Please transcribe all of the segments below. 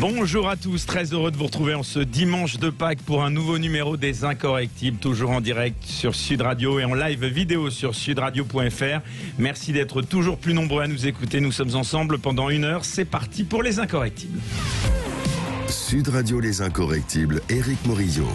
Bonjour à tous, très heureux de vous retrouver en ce dimanche de Pâques pour un nouveau numéro des Incorrectibles, toujours en direct sur Sud Radio et en live vidéo sur sudradio.fr. Merci d'être toujours plus nombreux à nous écouter, nous sommes ensemble pendant une heure, c'est parti pour les Incorrectibles. Sud Radio Les Incorrectibles, Éric Morillo.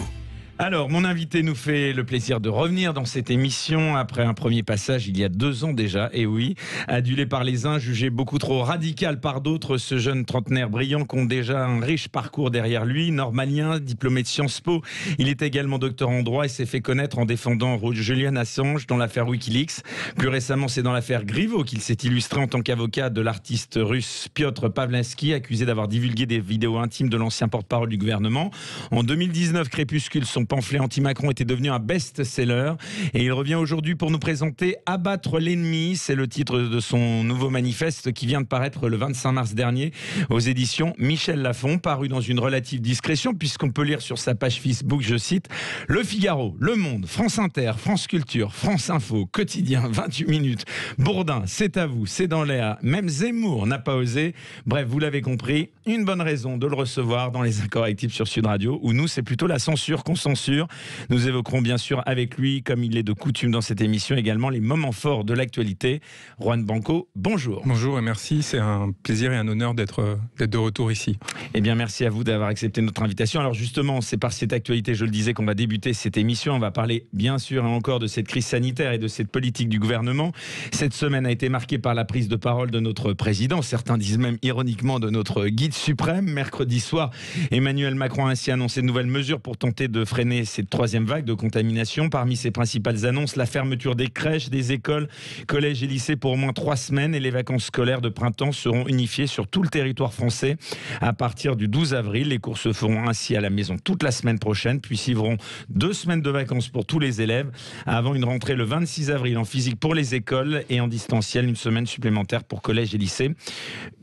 Alors, mon invité nous fait le plaisir de revenir dans cette émission après un premier passage il y a deux ans déjà. Et oui, adulé par les uns, jugé beaucoup trop radical par d'autres, ce jeune trentenaire brillant compte déjà un riche parcours derrière lui. Normalien, diplômé de Sciences Po, il est également docteur en droit et s'est fait connaître en défendant Julian Assange dans l'affaire Wikileaks. Plus récemment, c'est dans l'affaire Griveaux qu'il s'est illustré en tant qu'avocat de l'artiste russe Piotr Pavlansky, accusé d'avoir divulgué des vidéos intimes de l'ancien porte-parole du gouvernement. En 2019, Crépuscule, son pamphlet anti-Macron était devenu un best-seller et il revient aujourd'hui pour nous présenter Abattre l'ennemi. C'est le titre de son nouveau manifeste qui vient de paraître le 25 mars dernier aux éditions Michel Lafon, paru dans une relative discrétion puisqu'on peut lire sur sa page Facebook, je cite, Le Figaro, Le Monde, France Inter, France Culture, France Info, Quotidien, 28 minutes, Bourdin, C'est à vous, C'est dans l'air, même Zemmour n'a pas osé. Bref, vous l'avez compris, une bonne raison de le recevoir dans les accords actifs sur Sud Radio où nous, c'est plutôt la censure qu'on s'en sûr. Nous évoquerons bien sûr avec lui, comme il est de coutume dans cette émission, également les moments forts de l'actualité. Juan Banco, bonjour. Bonjour et merci. C'est un plaisir et un honneur euh, d'être de retour ici. Eh bien, merci à vous d'avoir accepté notre invitation. Alors justement, c'est par cette actualité, je le disais, qu'on va débuter cette émission. On va parler bien sûr encore de cette crise sanitaire et de cette politique du gouvernement. Cette semaine a été marquée par la prise de parole de notre président. Certains disent même ironiquement de notre guide suprême. Mercredi soir, Emmanuel Macron a ainsi annoncé de nouvelles mesures pour tenter de freiner cette troisième vague de contamination. Parmi ses principales annonces, la fermeture des crèches, des écoles, collèges et lycées pour au moins trois semaines et les vacances scolaires de printemps seront unifiées sur tout le territoire français à partir du 12 avril. Les cours se feront ainsi à la maison toute la semaine prochaine, puis suivront deux semaines de vacances pour tous les élèves avant une rentrée le 26 avril en physique pour les écoles et en distanciel une semaine supplémentaire pour collèges et lycées.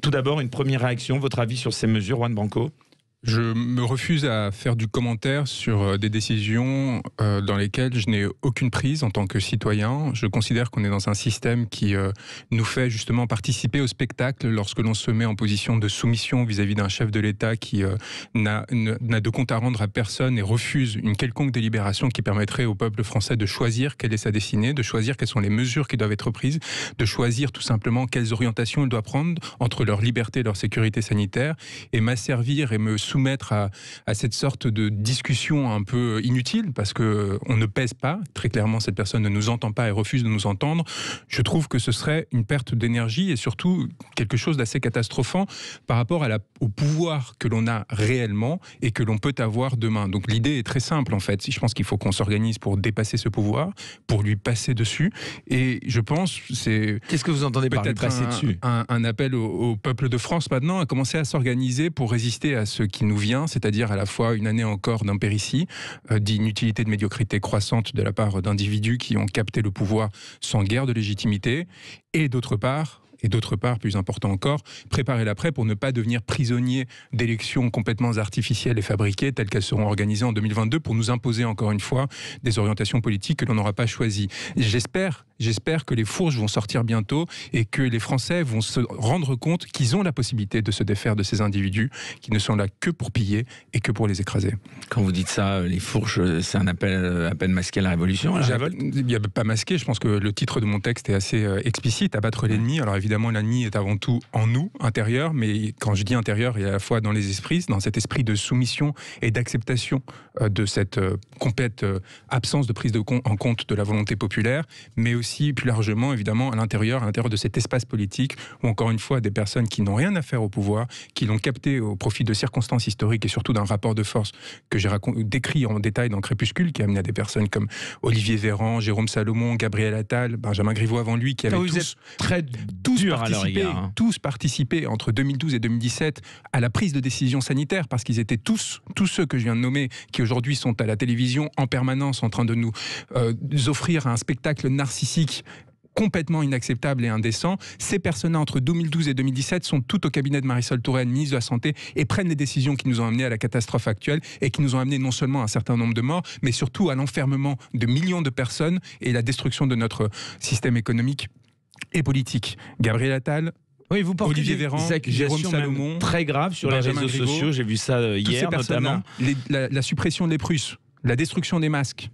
Tout d'abord, une première réaction, votre avis sur ces mesures, Juan banco. Je me refuse à faire du commentaire sur euh, des décisions euh, dans lesquelles je n'ai aucune prise en tant que citoyen. Je considère qu'on est dans un système qui euh, nous fait justement participer au spectacle lorsque l'on se met en position de soumission vis-à-vis d'un chef de l'État qui n'a de compte à rendre à personne et refuse une quelconque délibération qui permettrait au peuple français de choisir quelle est sa destinée, de choisir quelles sont les mesures qui doivent être prises, de choisir tout simplement quelles orientations il doit prendre entre leur liberté et leur sécurité sanitaire et m'asservir et me soumettre à, cette sorte de discussion un peu inutile parce que on ne pèse pas. Très clairement, cette personne ne nous entend pas et refuse de nous entendre. Je trouve que ce serait une perte d'énergie et surtout quelque chose d'assez catastrophant par rapport à la, au pouvoir que l'on a réellement et que l'on peut avoir demain. Donc l'idée est très simple en fait. Je pense qu'il faut qu'on s'organise pour dépasser ce pouvoir, pour lui passer dessus. Et je pense, c'est. Qu'est-ce que vous entendez par lui passer dessus un, un, appel au, au peuple de France maintenant à commencer à s'organiser pour résister à ce qui nous vient, c'est-à-dire à la fois une année encore d'impéritie, euh, d'inutilité, de médiocrité croissante de la part d'individus qui ont capté le pouvoir sans guerre de légitimité, et d'autre part, et d'autre part, plus important encore, préparer l'après pour ne pas devenir prisonnier d'élections complètement artificielles et fabriquées telles qu'elles seront organisées en 2022 pour nous imposer encore une fois des orientations politiques que l'on n'aura pas choisies. J'espère J'espère que les fourches vont sortir bientôt et que les Français vont se rendre compte qu'ils ont la possibilité de se défaire de ces individus qui ne sont là que pour piller et que pour les écraser. Quand vous dites ça, les fourches, c'est un appel à peine masqué à la révolution. Il n'y a pas masqué, je pense que le titre de mon texte est assez euh, explicite, abattre l'ennemi. Alors évidemment, l'ennemi est avant tout en nous, intérieur, mais quand je dis intérieur, il est à la fois dans les esprits, dans cet esprit de soumission et d'acceptation euh, de cette euh, complète absence de prise en compte de la volonté populaire, mais aussi plus largement, évidemment, à l'intérieur, à l'intérieur de cet espace politique, où encore une fois, des personnes qui n'ont rien à faire au pouvoir, qui l'ont capté au profit de circonstances historiques et surtout d'un rapport de force que j'ai décrit en détail dans Crépuscule, qui a amené à des personnes comme Olivier Véran, Jérôme Salomon, Gabriel Attal, Benjamin Griveaux avant lui, qui avaient ah tous, tous, participé, hein. tous participé entre 2012 et 2017 à la prise de décision sanitaire, parce qu'ils étaient tous, tous ceux que je viens de nommer, qui aujourd'hui sont à la télévision en permanence en train de nous euh, offrir un spectacle narcissique complètement inacceptable et indécent. Ces personnes-là, entre 2012 et 2017, sont toutes au cabinet de Marisol Touraine, ministre de la Santé, et prennent les décisions qui nous ont amenés à la catastrophe actuelle et qui nous ont amené non seulement à un certain nombre de morts, mais surtout à l'enfermement de millions de personnes et la destruction de notre système économique et politique. Gabriel Attal, oui, vous portez Olivier Véran, des Salomon, très grave sur les réseaux sociaux. J'ai vu ça hier, ces notamment. la suppression des Prusses, la destruction des masques,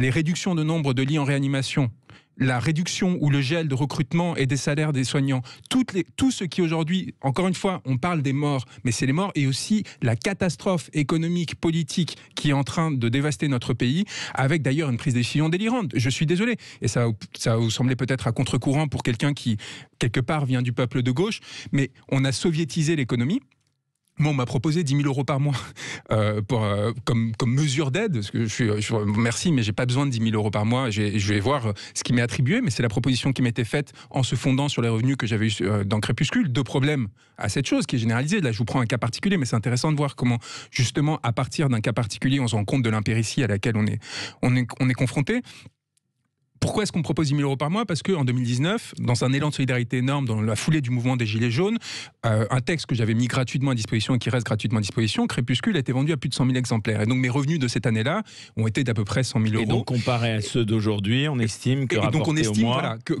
les réductions de nombre de lits en réanimation, la réduction ou le gel de recrutement et des salaires des soignants, tout ce qui aujourd'hui, encore une fois, on parle des morts, mais c'est les morts et aussi la catastrophe économique, politique qui est en train de dévaster notre pays, avec d'ailleurs une prise de décision délirante. Je suis désolé, et ça, ça vous semblait peut-être à contre-courant pour quelqu'un qui, quelque part, vient du peuple de gauche, mais on a soviétisé l'économie. Moi, on m'a proposé 10 000 euros par mois euh, euh, comme, mesure d'aide, merci que je suis, merci, mais j'ai pas besoin de 10 000 euros par mois. Je vais voir euh, ce qui m'est attribué, mais c'est la proposition qui m'était faite en se fondant sur les revenus que j'avais eu dans Crépuscule. Deux problèmes à cette chose qui est généralisée. Là, je vous prends un cas particulier, mais c'est intéressant de voir comment, justement, à partir d'un cas particulier, on se rend compte de l'impéritie à laquelle on est, on est, on est confronté pourquoi est-ce qu'on propose 10 000 euros par mois Parce qu'en 2019, dans un élan de solidarité énorme, dans la foulée du mouvement des Gilets jaunes, euh, un texte que j'avais mis gratuitement à disposition et qui reste gratuitement à disposition, Crépuscule, a été vendu à plus de 100 000 exemplaires. Et donc mes revenus de cette année-là ont été d'à peu près 100 000 euros. Et donc comparé à ceux d'aujourd'hui, on estime que. Et donc on estime, voilà. Que,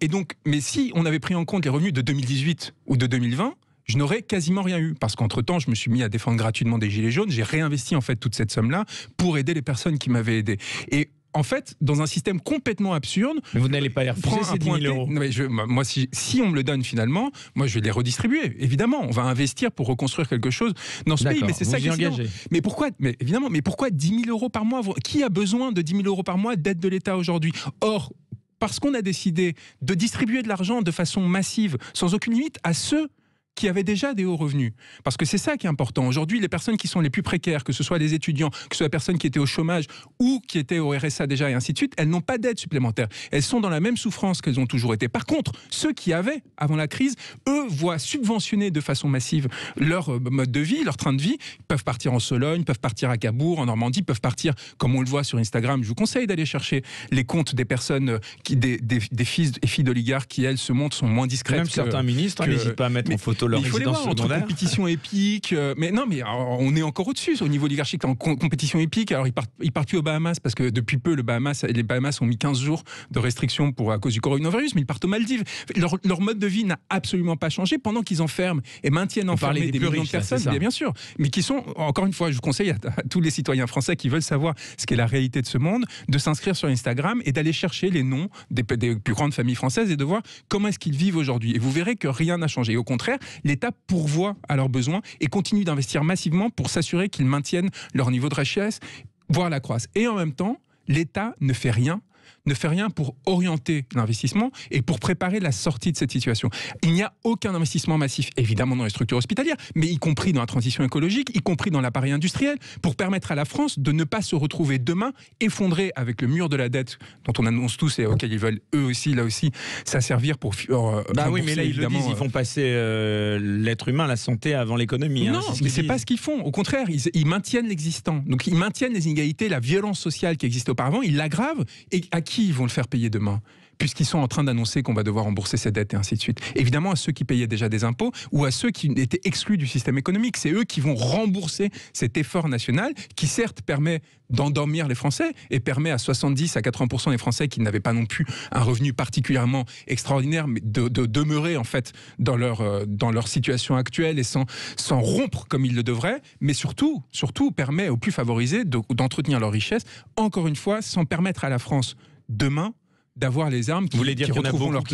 et donc, mais si on avait pris en compte les revenus de 2018 ou de 2020, je n'aurais quasiment rien eu. Parce qu'entre-temps, je me suis mis à défendre gratuitement des Gilets jaunes. J'ai réinvesti en fait toute cette somme-là pour aider les personnes qui m'avaient aidé. Et en fait, dans un système complètement absurde. Mais vous n'allez pas les refuser, ces euros. mais moi, si, on me le donne finalement, moi, je vais les redistribuer. Évidemment, on va investir pour reconstruire quelque chose dans ce pays. Mais c'est ça qui est Mais pourquoi Mais évidemment, mais pourquoi 10 000 euros par mois Qui a besoin de 10 000 euros par mois d'aide de l'État aujourd'hui Or, parce qu'on a décidé de distribuer de l'argent de façon massive, sans aucune limite, à ceux qui avaient déjà des hauts revenus. Parce que c'est ça qui est important. Aujourd'hui, les personnes qui sont les plus précaires, que ce soit les étudiants, que ce soit les personnes qui étaient au chômage ou qui étaient au RSA déjà et ainsi de suite, elles n'ont pas d'aide supplémentaire. Elles sont dans la même souffrance qu'elles ont toujours été. Par contre, ceux qui avaient avant la crise, eux voient subventionner de façon massive leur euh, mode de vie, leur train de vie, peuvent partir en Sologne, peuvent partir à Cabourg, en Normandie, peuvent partir, comme on le voit sur Instagram. Je vous conseille d'aller chercher les comptes des personnes euh, qui, des, des, fils et filles d'oligarques qui, elles, se montrent, sont moins discrètes. que, certains ministres hein, n'hésitent pas à mettre en photo il faut les voir, entre compétition épique. Euh, mais non, mais on est encore au-dessus au niveau oligarchique. En compétition épique, alors ils partent, ils partent aux Bahamas parce que depuis peu, le Bahamas, les Bahamas ont mis 15 jours de restrictions pour, à cause du coronavirus, mais ils partent aux Maldives. Leur, mode de vie n'a absolument pas changé pendant qu'ils enferment et maintiennent enfermés des, des millions riches, de personnes, bien, sûr. Mais qui sont, encore une fois, je vous conseille à, tous les citoyens français qui veulent savoir ce qu'est la réalité de ce monde, de s'inscrire sur Instagram et d'aller chercher les noms des, plus grandes familles françaises et de voir comment est-ce qu'ils vivent aujourd'hui. Et vous verrez que rien n'a changé. au contraire, l'État pourvoit à leurs besoins et continue d'investir massivement pour s'assurer qu'ils maintiennent leur niveau de richesse, voire la croissent. Et en même temps, l'État ne fait rien ne fait rien pour orienter l'investissement et pour préparer la sortie de cette situation. Il n'y a aucun investissement massif, évidemment, dans les structures hospitalières, mais y compris dans la transition écologique, y compris dans l'appareil industriel, pour permettre à la France de ne pas se retrouver demain effondrée avec le mur de la dette dont on annonce tous et auquel ils veulent eux aussi, là aussi, s'asservir pour. Euh, bah oui, mais là, ils le disent, ils font passer euh, l'être humain, la santé avant l'économie. Hein, non, hein, ce mais c'est pas ce qu'ils font. Au contraire, ils, maintiennent l'existant. Donc, ils maintiennent les inégalités, la violence sociale qui existait auparavant, ils l'aggravent et à qui ils vont le faire payer demain puisqu'ils sont en train d'annoncer qu'on va devoir rembourser ces dettes et ainsi de suite. Évidemment, à ceux qui payaient déjà des impôts ou à ceux qui étaient exclus du système économique, c'est eux qui vont rembourser cet effort national qui certes permet d'endormir les Français et permet à 70 à 80 des Français qui n'avaient pas non plus un revenu particulièrement extraordinaire, de, demeurer en fait dans leur, euh, dans leur situation actuelle et sans, rompre comme ils le devraient, mais surtout, surtout permet aux plus favorisés d'entretenir leur richesse, encore une fois, sans permettre à la France demain d'avoir les armes qui, Vous voulez dire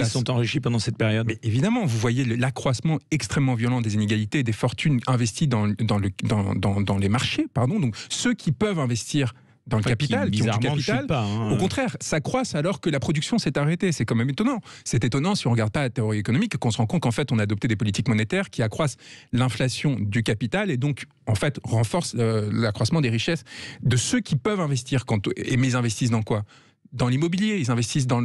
sont enrichis pendant cette période Mais évidemment, vous voyez l'accroissement extrêmement violent des inégalités et des fortunes investies dans, les marchés. Pardon. Donc ceux qui peuvent investir dans le capital, qui, ont du capital. Hein. Au contraire, ça croisse alors que la production s'est arrêtée. C'est quand même étonnant. C'est étonnant si on ne regarde pas la théorie économique qu'on se rend compte qu'en fait on a adopté des politiques monétaires qui accroissent l'inflation du capital et donc en fait renforcent euh, l'accroissement des richesses de ceux qui peuvent investir. Quand, et mais investissent dans quoi dans l'immobilier, ils investissent dans,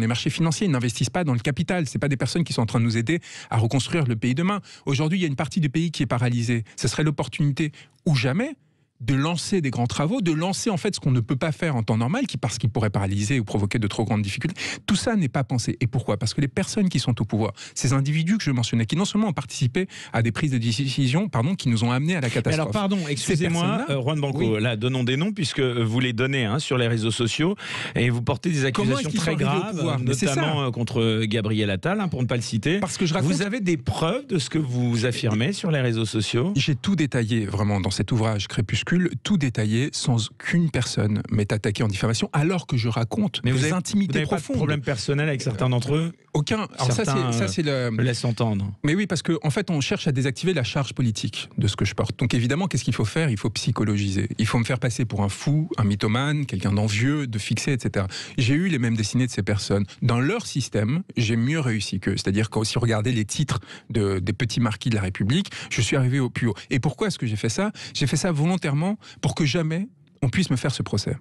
les marchés financiers, ils n'investissent pas dans le capital. Ce pas des personnes qui sont en train de nous aider à reconstruire le pays demain. Aujourd'hui, il y a une partie du pays qui est paralysée. Ce serait l'opportunité ou jamais de lancer des grands travaux, de lancer en fait ce qu'on ne peut pas faire en temps normal, qui parce qu'il pourrait paralyser ou provoquer de trop grandes difficultés. Tout ça n'est pas pensé. Et pourquoi Parce que les personnes qui sont au pouvoir, ces individus que je mentionnais, qui non seulement ont participé à des prises de décision, pardon, qui nous ont amenés à la catastrophe. alors pardon, excusez-moi, euh, Juan Banco, là donnons des noms puisque vous les donnez hein, sur les réseaux sociaux et vous portez des accusations très graves, notamment euh, contre Gabriel Attal, hein, pour ne pas le citer. Parce que je Vous avez des preuves de ce que vous affirmez sur les réseaux sociaux J'ai tout détaillé vraiment dans cet ouvrage Crépuscule tout détaillé, sans qu'une personne m'ait attaqué en diffamation, alors que je raconte Mais des vous avez, intimités vous profondes. Pas de problème personnel avec certains d'entre eux Aucun. certains ça, c'est le. Me euh, laisse entendre. Mais oui, parce qu'en en fait, on cherche à désactiver la charge politique de ce que je porte. Donc évidemment, qu'est-ce qu'il faut faire Il faut psychologiser. Il faut me faire passer pour un fou, un mythomane, quelqu'un d'envieux, de fixé, etc. J'ai eu les mêmes destinées de ces personnes. Dans leur système, j'ai mieux réussi qu'eux. C'est-à-dire que si vous regardez les titres de, des petits marquis de la République, je suis arrivé au plus haut. Et pourquoi est-ce que j'ai fait ça J'ai fait ça volontairement pour que jamais on puisse me faire ce procès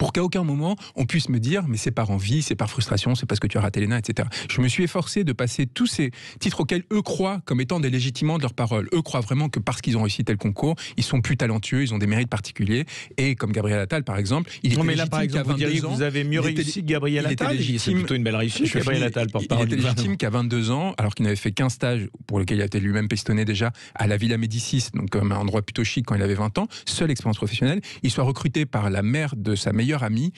pour qu'à aucun moment on puisse me dire mais c'est par envie, c'est par frustration, c'est parce que tu as raté l'ENA, etc. Je me suis efforcé de passer tous ces titres auxquels eux croient comme étant des légitimants de leur parole. Eux croient vraiment que parce qu'ils ont réussi tel concours, ils sont plus talentueux, ils ont des mérites particuliers. Et comme Gabriel Attal, par exemple, il est non mais là, vous, vous avez mieux réussi Gabriel Attal. C'est plutôt une belle réussite. Il était légitime qu'à 22 ans, alors qu'il n'avait fait qu'un stage pour lequel il a été lui-même pistonné déjà à la Villa Médicis, donc comme un endroit plutôt chic quand il avait 20 ans, seule expérience professionnelle, il soit recruté par la mère de sa meilleure meilleur ami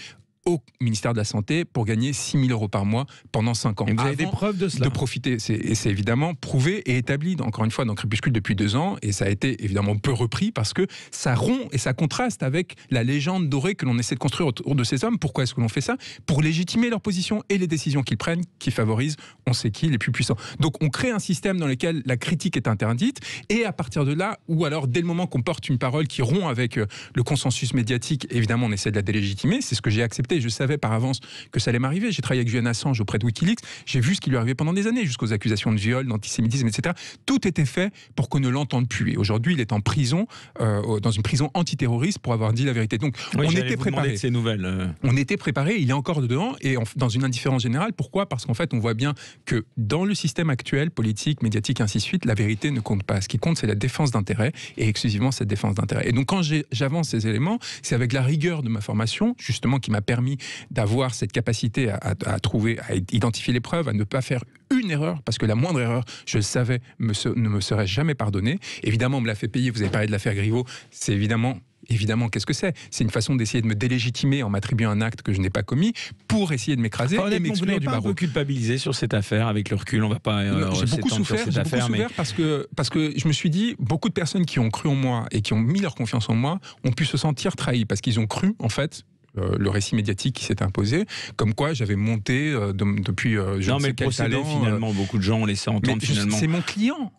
au ministère de la Santé pour gagner 6 000 euros par mois pendant 5 ans. vous avez des preuves de cela De profiter. Et c'est évidemment prouvé et établi, encore une fois, dans Crépuscule depuis deux ans. Et ça a été évidemment peu repris parce que ça rompt et ça contraste avec la légende dorée que l'on essaie de construire autour de ces hommes. Pourquoi est-ce que l'on fait ça Pour légitimer leur position et les décisions qu'ils prennent qui favorisent, on sait qui, les plus puissants. Donc on crée un système dans lequel la critique est interdite. Et à partir de là, ou alors dès le moment qu'on porte une parole qui rompt avec euh, le consensus médiatique, évidemment, on essaie de la délégitimer. C'est ce que j'ai accepté je savais par avance que ça allait m'arriver. J'ai travaillé avec Julian Assange auprès de Wikileaks. J'ai vu ce qui lui arrivait pendant des années, jusqu'aux accusations de viol, d'antisémitisme, etc. Tout était fait pour qu'on ne l'entende plus. Et aujourd'hui, il est en prison, euh, dans une prison antiterroriste, pour avoir dit la vérité. Donc, euh. on était préparé. ces nouvelles. On était préparé. Il est encore dedans et dans une indifférence générale. Pourquoi Parce qu'en fait, on voit bien que dans le système actuel, politique, médiatique, ainsi de suite, la vérité ne compte pas. Ce qui compte, c'est la défense d'intérêt et exclusivement cette défense d'intérêt. Et donc, quand j'avance ces éléments, c'est avec la rigueur de ma formation, justement, qui m'a permis d'avoir cette capacité à, trouver, à identifier les preuves, à ne pas faire une erreur, parce que la moindre erreur, je le savais, me ne me serait jamais pardonnée. Évidemment, on me l'a fait payer, vous avez parlé de l'affaire Griveaux, c'est évidemment Évidemment, qu'est-ce que c'est C'est une façon d'essayer de me délégitimer en m'attribuant un acte que je n'ai pas commis pour essayer de m'écraser enfin, et m'exclure du Un peu sur cette affaire avec le recul, on va pas. Euh, j'ai beaucoup souffert, j'ai beaucoup souffert mais... parce que parce que je me suis dit beaucoup de personnes qui ont cru en moi et qui ont mis leur confiance en moi ont pu se sentir trahis parce qu'ils ont cru en fait euh, le, récit médiatique qui s'est imposé, comme quoi j'avais monté euh, depuis. Euh, je non, ne mais sais le quel finalement, beaucoup de gens ont laissé entendre finalement. C'est mon client.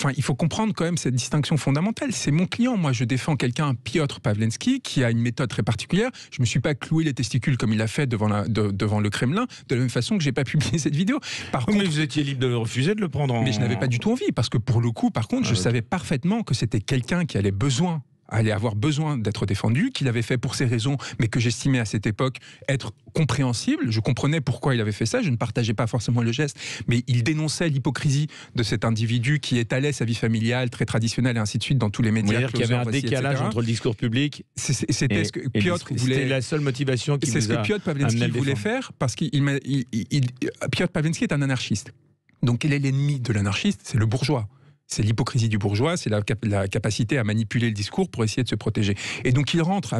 Enfin, il faut comprendre quand même cette distinction fondamentale. C'est mon client. Moi, je défends quelqu'un, Piotr Pavlensky, qui a une méthode très particulière. Je ne me suis pas cloué les testicules comme il l'a fait devant, la, devant le Kremlin, de la même façon que j'ai pas publié cette vidéo. Par mais vous étiez libre de le refuser de le prendre en... Mais je n'avais pas du tout envie, parce que pour le coup, par contre, je ah savais parfaitement que c'était quelqu'un qui allait besoin allait avoir besoin d'être défendu, qu'il avait fait pour ses raisons, mais que j'estimais à cette époque être compréhensible. Je comprenais pourquoi il avait fait ça, je ne partageais pas forcément le geste, mais il dénonçait l'hypocrisie de cet individu qui étalait sa vie familiale très traditionnelle et ainsi de suite dans tous les médias. C'est-à-dire qu'il y avait un décalage entre le discours public c'était ce que Piotr la seule motivation qui C'est ce que Piotr Pavlensky voulait faire parce qu'il Piotr Pavlensky est un anarchiste. Donc quel est l'ennemi de l'anarchiste C'est le bourgeois c'est l'hypocrisie du bourgeois, c'est la, capacité à manipuler le discours pour essayer de se protéger. Et donc il rentre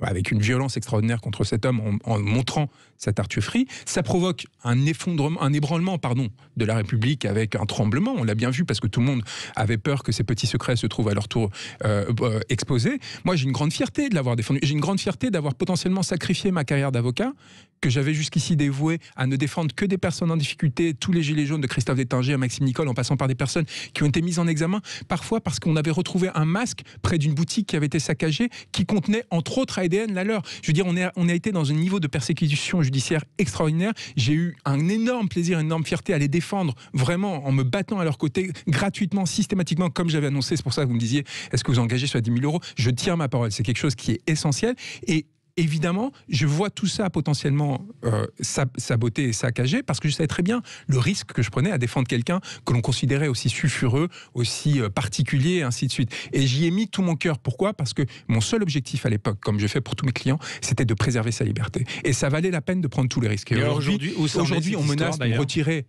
avec une violence extraordinaire contre cet homme en, montrant sa tartufferie. Ça provoque un effondrement, un ébranlement, pardon, de la République avec un tremblement. On l'a bien vu parce que tout le monde avait peur que ces petits secrets se trouvent à leur tour euh, euh, exposés. Moi, j'ai une grande fierté de l'avoir défendu. J'ai une grande fierté d'avoir potentiellement sacrifié ma carrière d'avocat que j'avais jusqu'ici dévoué à ne défendre que des personnes en difficulté, tous les gilets jaunes de Christophe Détinger à Maxime Nicole, en passant par des personnes qui ont été mises en examen, parfois parce qu'on avait retrouvé un masque près d'une boutique qui avait été saccagée, qui contenait entre autres ADN e la leur. Je veux dire, on, est, on a été dans un niveau de persécution judiciaire extraordinaire. J'ai eu un énorme plaisir, une énorme fierté à les défendre vraiment en me battant à leur côté gratuitement, systématiquement, comme j'avais annoncé. C'est pour ça que vous me disiez, est-ce que vous engagez sur 10 000 euros Je tiens ma parole. C'est quelque chose qui est essentiel. Et évidemment, je vois tout ça potentiellement euh, saboter et saccager parce que je savais très bien le risque que je prenais à défendre quelqu'un que l'on considérait aussi sulfureux, aussi euh, particulier, ainsi de suite. Et j'y ai mis tout mon cœur. Pourquoi Parce que mon seul objectif à l'époque, comme je fais pour tous mes clients, c'était de préserver sa liberté. Et ça valait la peine de prendre tous les risques. Aujourd'hui, aujourd'hui, on menace de retirer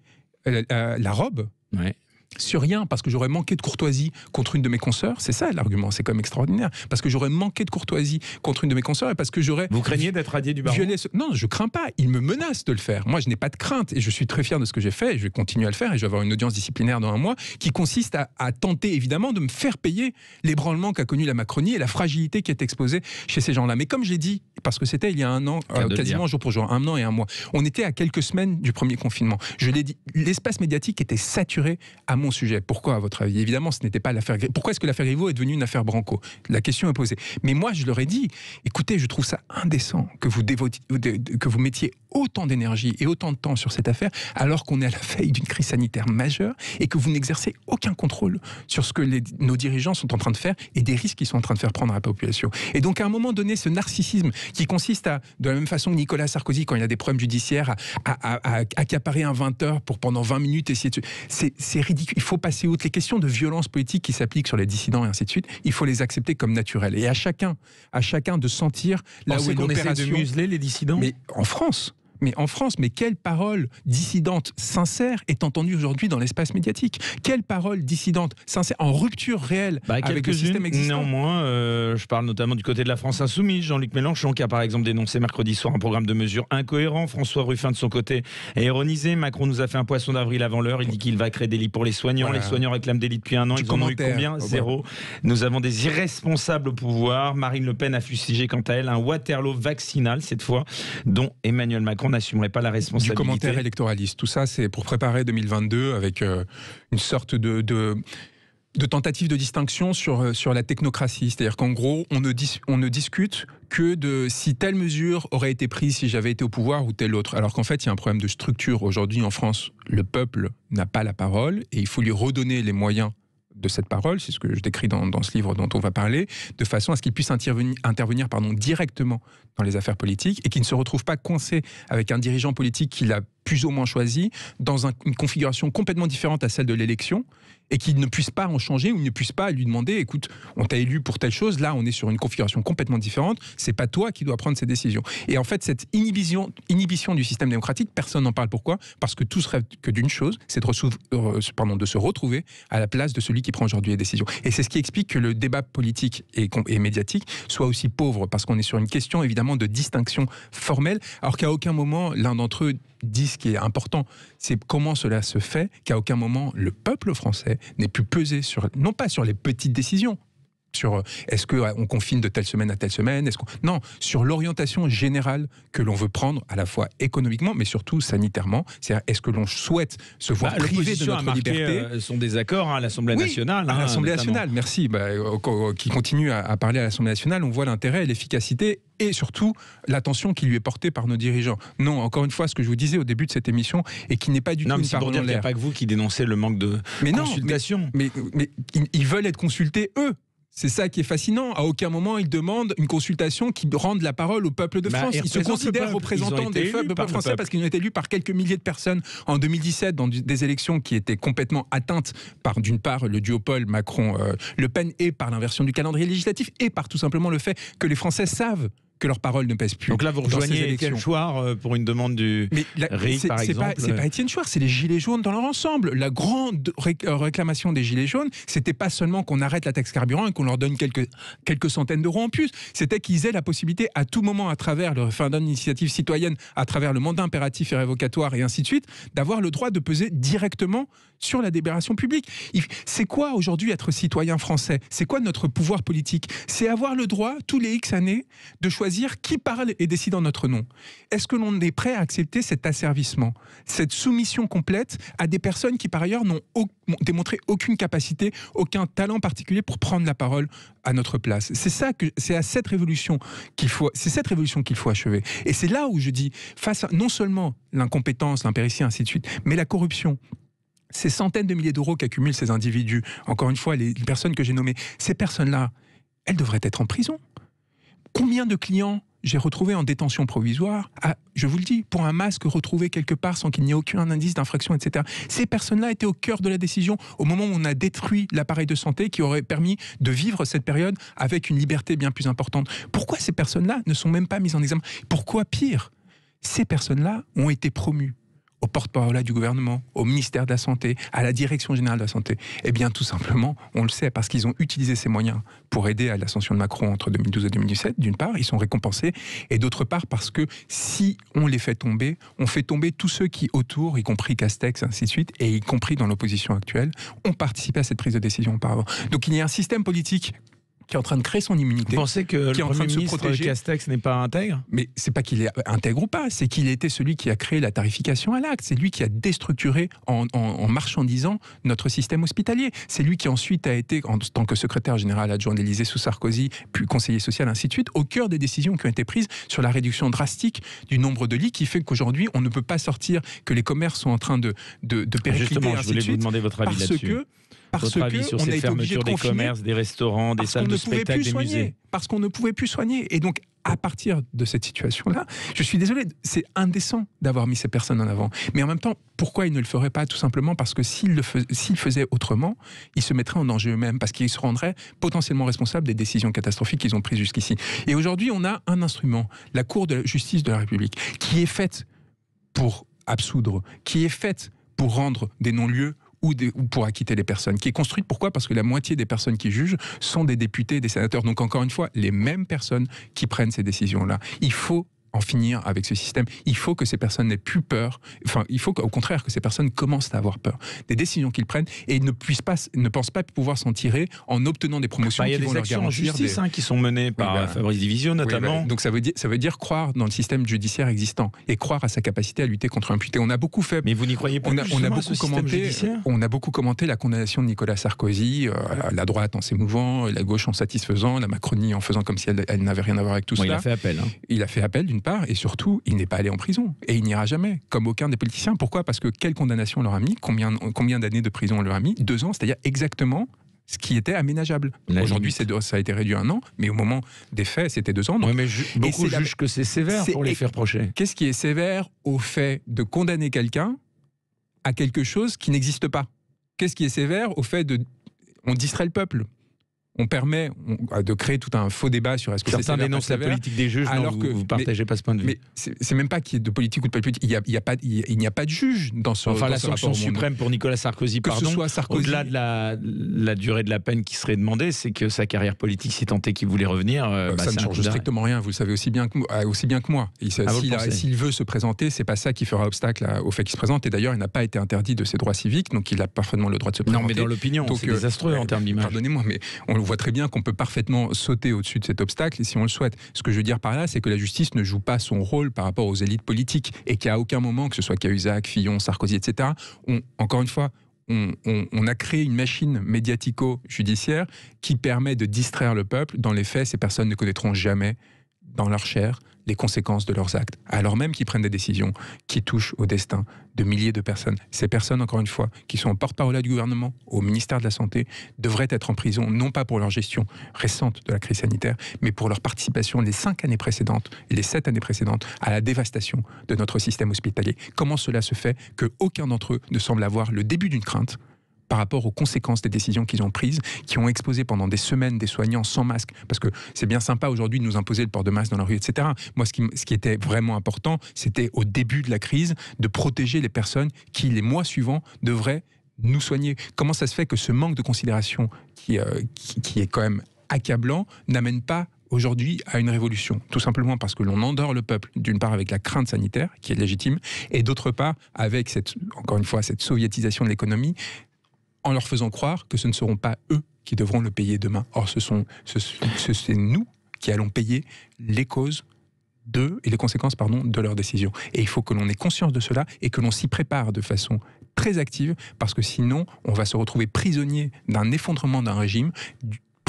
euh, la, robe sur rien parce que j'aurais manqué de courtoisie contre une de mes consoeurs. C'est ça l'argument, c'est quand même extraordinaire. Parce que j'aurais manqué de courtoisie contre une de mes consoeurs et parce que j'aurais. Vous craignez d'être radié du baron Non, je crains pas. Il me menace de le faire. Moi, je n'ai pas de crainte et je suis très fier de ce que j'ai fait et je vais continuer à le faire et je vais avoir une audience disciplinaire dans un mois qui consiste à, tenter évidemment de me faire payer l'ébranlement qu'a connu la Macronie et la fragilité qui est exposée chez ces gens-là. Mais comme j'ai dit, parce que c'était il y a un an, euh, quasiment jour pour jour, un an et un mois, on était à quelques semaines du premier confinement. Je l'ai dit, l'espace médiatique était saturé à mon sujet. Pourquoi, à votre avis Évidemment, ce n'était pas l'affaire Pourquoi est-ce que l'affaire Griveaux est devenue une affaire Branco La question est posée. Mais moi, je leur ai dit, écoutez, je trouve ça indécent que vous, que vous mettiez autant d'énergie et autant de temps sur cette affaire, alors qu'on est à la veille d'une crise sanitaire majeure et que vous n'exercez aucun contrôle sur ce que nos dirigeants sont en train de faire et des risques qu'ils sont en train de faire prendre à la population. Et donc, à un moment donné, ce narcissisme qui consiste à, de la même façon que Nicolas Sarkozy, quand il a des problèmes judiciaires, à, à, à accaparer un 20 heures pour pendant 20 minutes essayer de... C'est ridicule il faut passer outre les questions de violence politique qui s'appliquent sur les dissidents et ainsi de suite. Il faut les accepter comme naturelles. Et à chacun, à chacun de sentir la Pensez de museler les dissidents. Mais en France, mais en France, mais quelle parole dissidente sincère est entendue aujourd'hui dans l'espace médiatique Quelle parole dissidente sincère en rupture réelle bah, avec le système existant Néanmoins, euh, je parle notamment du côté de la France insoumise, Jean-Luc Mélenchon qui a par exemple dénoncé mercredi soir un programme de mesures incohérent. François Ruffin de son côté est ironisé. Macron nous a fait un poisson d'avril avant l'heure. Il dit qu'il va créer des lits pour les soignants. Les soignants réclament des lits depuis un an. Ils en ont eu combien Zéro. Nous avons des irresponsables au pouvoir. Marine Le Pen a fustigé quant à elle un Waterloo vaccinal cette fois, dont Emmanuel Macron on n'assumerait pas la responsabilité. Du commentaire électoraliste, tout ça, c'est pour préparer 2022 avec euh, une sorte de, de de tentatives de distinction sur, euh, sur la technocratie. C'est-à-dire qu'en gros, on ne, on ne discute que de si telle mesure aurait été prise si j'avais été au pouvoir ou telle autre. Alors qu'en fait, il y a un problème de structure. Aujourd'hui, en France, le peuple n'a pas la parole et il faut lui redonner les moyens de cette parole, c'est ce que je décris dans, ce livre dont on va parler, de façon à ce qu'il puisse intervenir, intervenir pardon, directement dans les affaires politiques et qu'il ne se retrouve pas coincé avec un dirigeant politique qu'il a plus ou moins choisi dans une configuration complètement différente à celle de l'élection et qu'il ne puisse pas en changer ou ne puisse pas lui demander écoute, on t'a élu pour telle chose, là on est sur une configuration complètement différente, c'est pas toi qui dois prendre ces décisions. Et en fait, cette inhibition, inhibition du système démocratique, personne n'en parle. Pourquoi Parce que tout serait que d'une chose, c'est de, euh, de se retrouver à la place de celui qui prend aujourd'hui les décisions. Et c'est ce qui explique que le débat politique et médiatique soit aussi pauvre, parce qu'on est sur une question évidemment de distinction formelle, alors qu'à aucun moment l'un d'entre eux dit ce qui est important, c'est comment cela se fait qu'à aucun moment le peuple français n'est plus peser sur, non pas sur les petites décisions, sur euh, est-ce qu'on confine de telle semaine à telle semaine non sur l'orientation générale que l'on veut prendre à la fois économiquement mais surtout sanitairement cest est-ce que l'on souhaite se voir bah, privé de notre a liberté euh, son désaccord à l'Assemblée nationale à hein, l'Assemblée nationale merci bah, euh, qui continue à, parler à l'Assemblée nationale on voit l'intérêt et l'efficacité et surtout l'attention qui lui est portée par nos dirigeants. Non, encore une fois, ce que je vous disais au début de cette émission et qui n'est pas du non, tout mais une pas que vous qui dénoncez le manque de consultation. mais, mais ils veulent être consultés eux. C'est ça qui est fascinant. À aucun moment, ils demandent une consultation qui rende la parole au peuple de bah, France. Ils, se considèrent représentants des peuples français parce qu'ils ont été élus par quelques milliers de personnes en 2017 dans des élections qui étaient complètement atteintes par, d'une part, le duopole Macron-Le euh, Pen et par l'inversion du calendrier législatif et par tout simplement le fait que les Français savent que leurs paroles ne pèsent plus. Donc là, vous rejoignez Étienne Chouard euh, pour une demande du Mais RIC, par C'est pas Étienne Chouard, c'est les Gilets jaunes dans leur ensemble. La grande euh, réclamation des Gilets jaunes, c'était pas seulement qu'on arrête la taxe carburant et qu'on leur donne quelques, quelques centaines d'euros en plus, c'était qu'ils aient la possibilité à tout moment, à travers le référendum d'initiative citoyenne, à travers le mandat impératif et révocatoire et ainsi de suite, d'avoir le droit de peser directement sur la délibération publique. C'est quoi aujourd'hui être citoyen français C'est quoi notre pouvoir politique C'est avoir le droit, tous les X années, de choisir qui parle et décide en notre nom. Est-ce que l'on est prêt à accepter cet asservissement, cette soumission complète à des personnes qui par ailleurs n'ont démontré aucune capacité, aucun talent particulier pour prendre la parole à notre place C'est ça que c'est à cette révolution qu'il faut, c'est cette révolution qu'il faut achever. Et c'est là où je dis face à non seulement l'incompétence, l'impéritie, ainsi de suite, mais la corruption ces centaines de milliers d'euros qu'accumulent ces individus, encore une fois, les personnes que j'ai nommées, ces personnes-là, elles devraient être en prison. Combien de clients j'ai retrouvé en détention provisoire, je vous le dis, pour un masque retrouvé quelque part sans qu'il n'y ait aucun indice d'infraction, etc. Ces personnes-là étaient au cœur de la décision au moment où on a détruit l'appareil de santé qui aurait permis de vivre cette période avec une liberté bien plus importante. Pourquoi ces personnes-là ne sont même pas mises en examen Pourquoi pire Ces personnes-là ont été promues au porte-parole du gouvernement, au ministère de la Santé, à la Direction générale de la Santé Eh bien, tout simplement, on le sait, parce qu'ils ont utilisé ces moyens pour aider à l'ascension de Macron entre 2012 et 2017, d'une part, ils sont récompensés, et d'autre part, parce que si on les fait tomber, on fait tomber tous ceux qui, autour, y compris Castex, ainsi de suite, et y compris dans l'opposition actuelle, ont participé à cette prise de décision auparavant. Donc il y a un système politique qui est en train de créer son immunité. Vous pensez que le en train de Castex n'est pas intègre Mais c'est pas qu'il est intègre ou pas, c'est qu'il était celui qui a créé la tarification à l'acte. C'est lui qui a déstructuré en, marchandisant notre système hospitalier. C'est lui qui ensuite a été, en tant que secrétaire général adjoint d'Élysée sous Sarkozy, puis conseiller social, ainsi de suite, au cœur des décisions qui ont été prises sur la réduction drastique du nombre de lits qui fait qu'aujourd'hui, on ne peut pas sortir, que les commerces sont en train de, de, de ah, Justement, je voulais vous demander votre avis là-dessus parce que sur on a des commerces, des restaurants, des salles de spectacle, des musées, parce qu'on ne pouvait plus soigner. Et donc à partir de cette situation-là, je suis désolé, c'est indécent d'avoir mis ces personnes en avant. Mais en même temps, pourquoi ils ne le feraient pas Tout simplement parce que s'ils le faisaient, s'ils faisaient autrement, ils se mettraient en danger eux-mêmes, parce qu'ils se rendraient potentiellement responsables des décisions catastrophiques qu'ils ont prises jusqu'ici. Et aujourd'hui, on a un instrument, la Cour de justice de la République, qui est faite pour absoudre, qui est faite pour rendre des non-lieux ou, pour acquitter les personnes, qui est construite pourquoi Parce que la moitié des personnes qui jugent sont des députés des sénateurs. Donc encore une fois, les mêmes personnes qui prennent ces décisions-là. Il faut en finir avec ce système. Il faut que ces personnes n'aient plus peur. Enfin, il faut au contraire que ces personnes commencent à avoir peur des décisions qu'ils prennent et ne puissent pas, ne pensent pas pouvoir s'en tirer en obtenant des promotions. Bah, des actions en justice hein, qui sont menées par bah, la Fabrice Division notamment. Bah, donc ça veut dire, ça veut dire croire dans le système judiciaire existant et croire à sa capacité à lutter contre l'imputé. On a beaucoup fait. Mais vous n'y croyez pas On a, beaucoup commenté. On a beaucoup commenté la condamnation de Nicolas Sarkozy, euh, la droite en s'émouvant, la gauche en satisfaisant, la Macronie en faisant comme si elle, n'avait rien à voir avec tout ça. Il a fait appel. Hein. Il a fait appel d'une part, et surtout, il n'est pas allé en prison. Et il n'ira jamais, comme aucun des politiciens. Pourquoi Parce que quelle condamnation leur a mis Combien, combien d'années de prison on leur a mis Deux ans, c'est-à-dire exactement ce qui était aménageable. Aujourd'hui, ça a été réduit à un an, mais au moment des faits, c'était deux ans. Donc, mais beaucoup jugent que c'est sévère pour les faire reprocher. Qu'est-ce qui est sévère au fait de condamner quelqu'un à quelque chose qui n'existe pas Qu'est-ce qui est sévère au fait de... On distrait le peuple on permet de créer tout un faux débat sur est-ce que certains dénoncent la politique des juges. Alors que vous partagez pas ce point de vue. Mais c'est même pas qu'il y ait de politique ou de politique. Il n'y a, a pas, il n'y a pas de juge dans ce. Enfin, la sanction suprême pour Nicolas Sarkozy, pardon, Sarkozy, au-delà de la, durée de la peine qui serait demandée, c'est que sa carrière politique, si tant qu'il voulait revenir, euh, euh, bah, ça ne change strictement rien. Vous le savez aussi bien que, ah, aussi bien que moi. Ah, s'il veut se présenter, c'est pas ça qui fera obstacle au fait qu'il se présente. Et d'ailleurs, il n'a pas été interdit de ses droits civiques, donc il a parfaitement le droit de se présenter. Non, mais dans l'opinion, c'est euh, désastreux en termes d'image. Pardonnez-moi, mais on voit très bien qu'on peut parfaitement sauter au-dessus de cet obstacle si on le souhaite. Ce que je veux dire par là, c'est que la justice ne joue pas son rôle par rapport aux élites politiques et qu'à aucun moment, que ce soit Cahuzac, Fillon, Sarkozy, etc., on, encore une fois, on, on, a créé une machine médiatico-judiciaire qui permet de distraire le peuple. Dans les faits, ces personnes ne connaîtront jamais dans leur chair des conséquences de leurs actes, alors même qu'ils prennent des décisions qui touchent au destin de milliers de personnes. Ces personnes, encore une fois, qui sont en porte-parole du gouvernement, au ministère de la Santé, devraient être en prison, non pas pour leur gestion récente de la crise sanitaire, mais pour leur participation les cinq années précédentes et les sept années précédentes à la dévastation de notre système hospitalier. Comment cela se fait que aucun d'entre eux ne semble avoir le début d'une crainte par rapport aux conséquences des décisions qu'ils ont prises, qui ont exposé pendant des semaines des soignants sans masque. Parce que c'est bien sympa aujourd'hui de nous imposer le port de masque dans la rue, etc. Moi, ce qui, ce qui était vraiment important, c'était au début de la crise de protéger les personnes qui, les mois suivants, devraient nous soigner. Comment ça se fait que ce manque de considération qui, euh, qui, qui est quand même accablant n'amène pas aujourd'hui à une révolution. Tout simplement parce que l'on endort le peuple, d'une part avec la crainte sanitaire, qui est légitime, et d'autre part avec cette, encore une fois, cette soviétisation de l'économie, en leur faisant croire que ce ne seront pas eux qui devront le payer demain. Or, ce sont, nous qui allons payer les causes et les conséquences pardon, de leurs décisions. Et il faut que l'on ait conscience de cela et que l'on s'y prépare de façon très active, parce que sinon, on va se retrouver prisonnier d'un effondrement d'un régime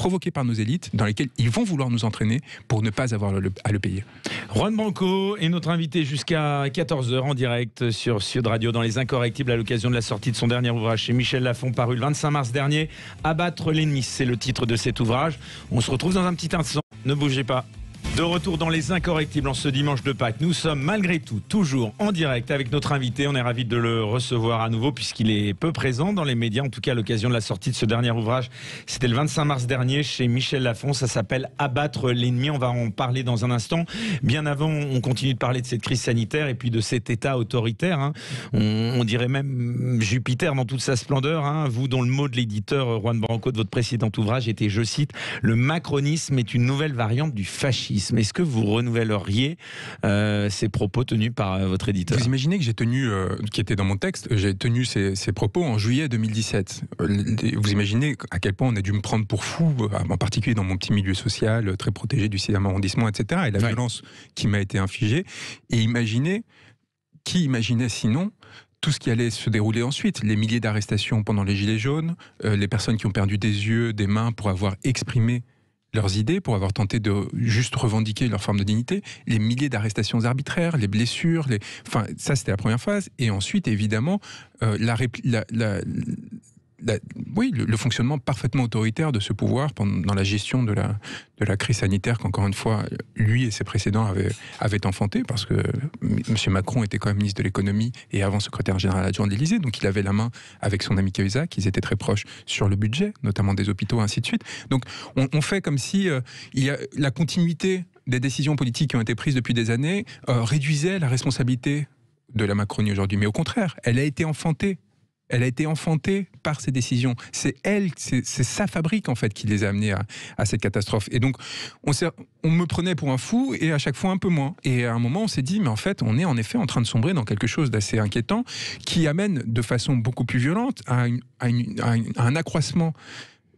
provoqués par nos élites, dans lesquelles ils vont vouloir nous entraîner pour ne pas avoir à le payer. Ron Branco est notre invité jusqu'à 14h en direct sur Sud Radio dans Les Incorrectibles à l'occasion de la sortie de son dernier ouvrage chez Michel Lafont paru le 25 mars dernier. Abattre l'ennemi, c'est le titre de cet ouvrage. On se retrouve dans un petit instant. Ne bougez pas. De retour dans les incorrectibles en ce dimanche de Pâques, nous sommes malgré tout toujours en direct avec notre invité. On est ravi de le recevoir à nouveau puisqu'il est peu présent dans les médias, en tout cas à l'occasion de la sortie de ce dernier ouvrage. C'était le 25 mars dernier chez Michel Lafon. Ça s'appelle Abattre l'ennemi. On va en parler dans un instant. Bien avant, on continue de parler de cette crise sanitaire et puis de cet État autoritaire. Hein. On, dirait même Jupiter dans toute sa splendeur. Hein. Vous, dont le mot de l'éditeur Juan Branco de votre précédent ouvrage était, je cite, le macronisme est une nouvelle variante du fascisme mais Est-ce que vous renouvelleriez euh, ces propos tenus par euh, votre éditeur Vous imaginez que j'ai tenu, euh, qui était dans mon texte, j'ai tenu ces, propos en juillet 2017. Vous imaginez à quel point on a dû me prendre pour fou, en particulier dans mon petit milieu social, très protégé du 6e arrondissement, etc. Et la violence qui m'a été infligée. Et imaginez, qui imaginait sinon tout ce qui allait se dérouler ensuite, les milliers d'arrestations pendant les Gilets jaunes, les personnes qui ont perdu des yeux, des mains pour avoir exprimé leurs idées, pour avoir tenté de juste revendiquer leur forme de dignité, les milliers d'arrestations arbitraires, les blessures, les... enfin ça c'était la première phase, et ensuite évidemment euh, la, la, oui, le, fonctionnement parfaitement autoritaire de ce pouvoir pendant, dans la gestion de la, de la crise sanitaire qu'encore une fois, lui et ses précédents avaient, avaient enfanté, parce que M. Macron était quand même ministre de l'économie et avant secrétaire général adjoint de l'Élysée, donc il avait la main avec son ami Cahuzac, ils étaient très proches sur le budget, notamment des hôpitaux, ainsi de suite. Donc on, fait comme si euh, la continuité des décisions politiques qui ont été prises depuis des années euh, réduisait la responsabilité de la Macronie aujourd'hui. Mais au contraire, elle a été enfantée elle a été enfantée par ses décisions. C'est elle, c'est sa fabrique en fait qui les a amenés à, cette catastrophe. Et donc, on, me prenait pour un fou et à chaque fois un peu moins. Et à un moment, on s'est dit, mais en fait, on est en effet en train de sombrer dans quelque chose d'assez inquiétant qui amène de façon beaucoup plus violente à un accroissement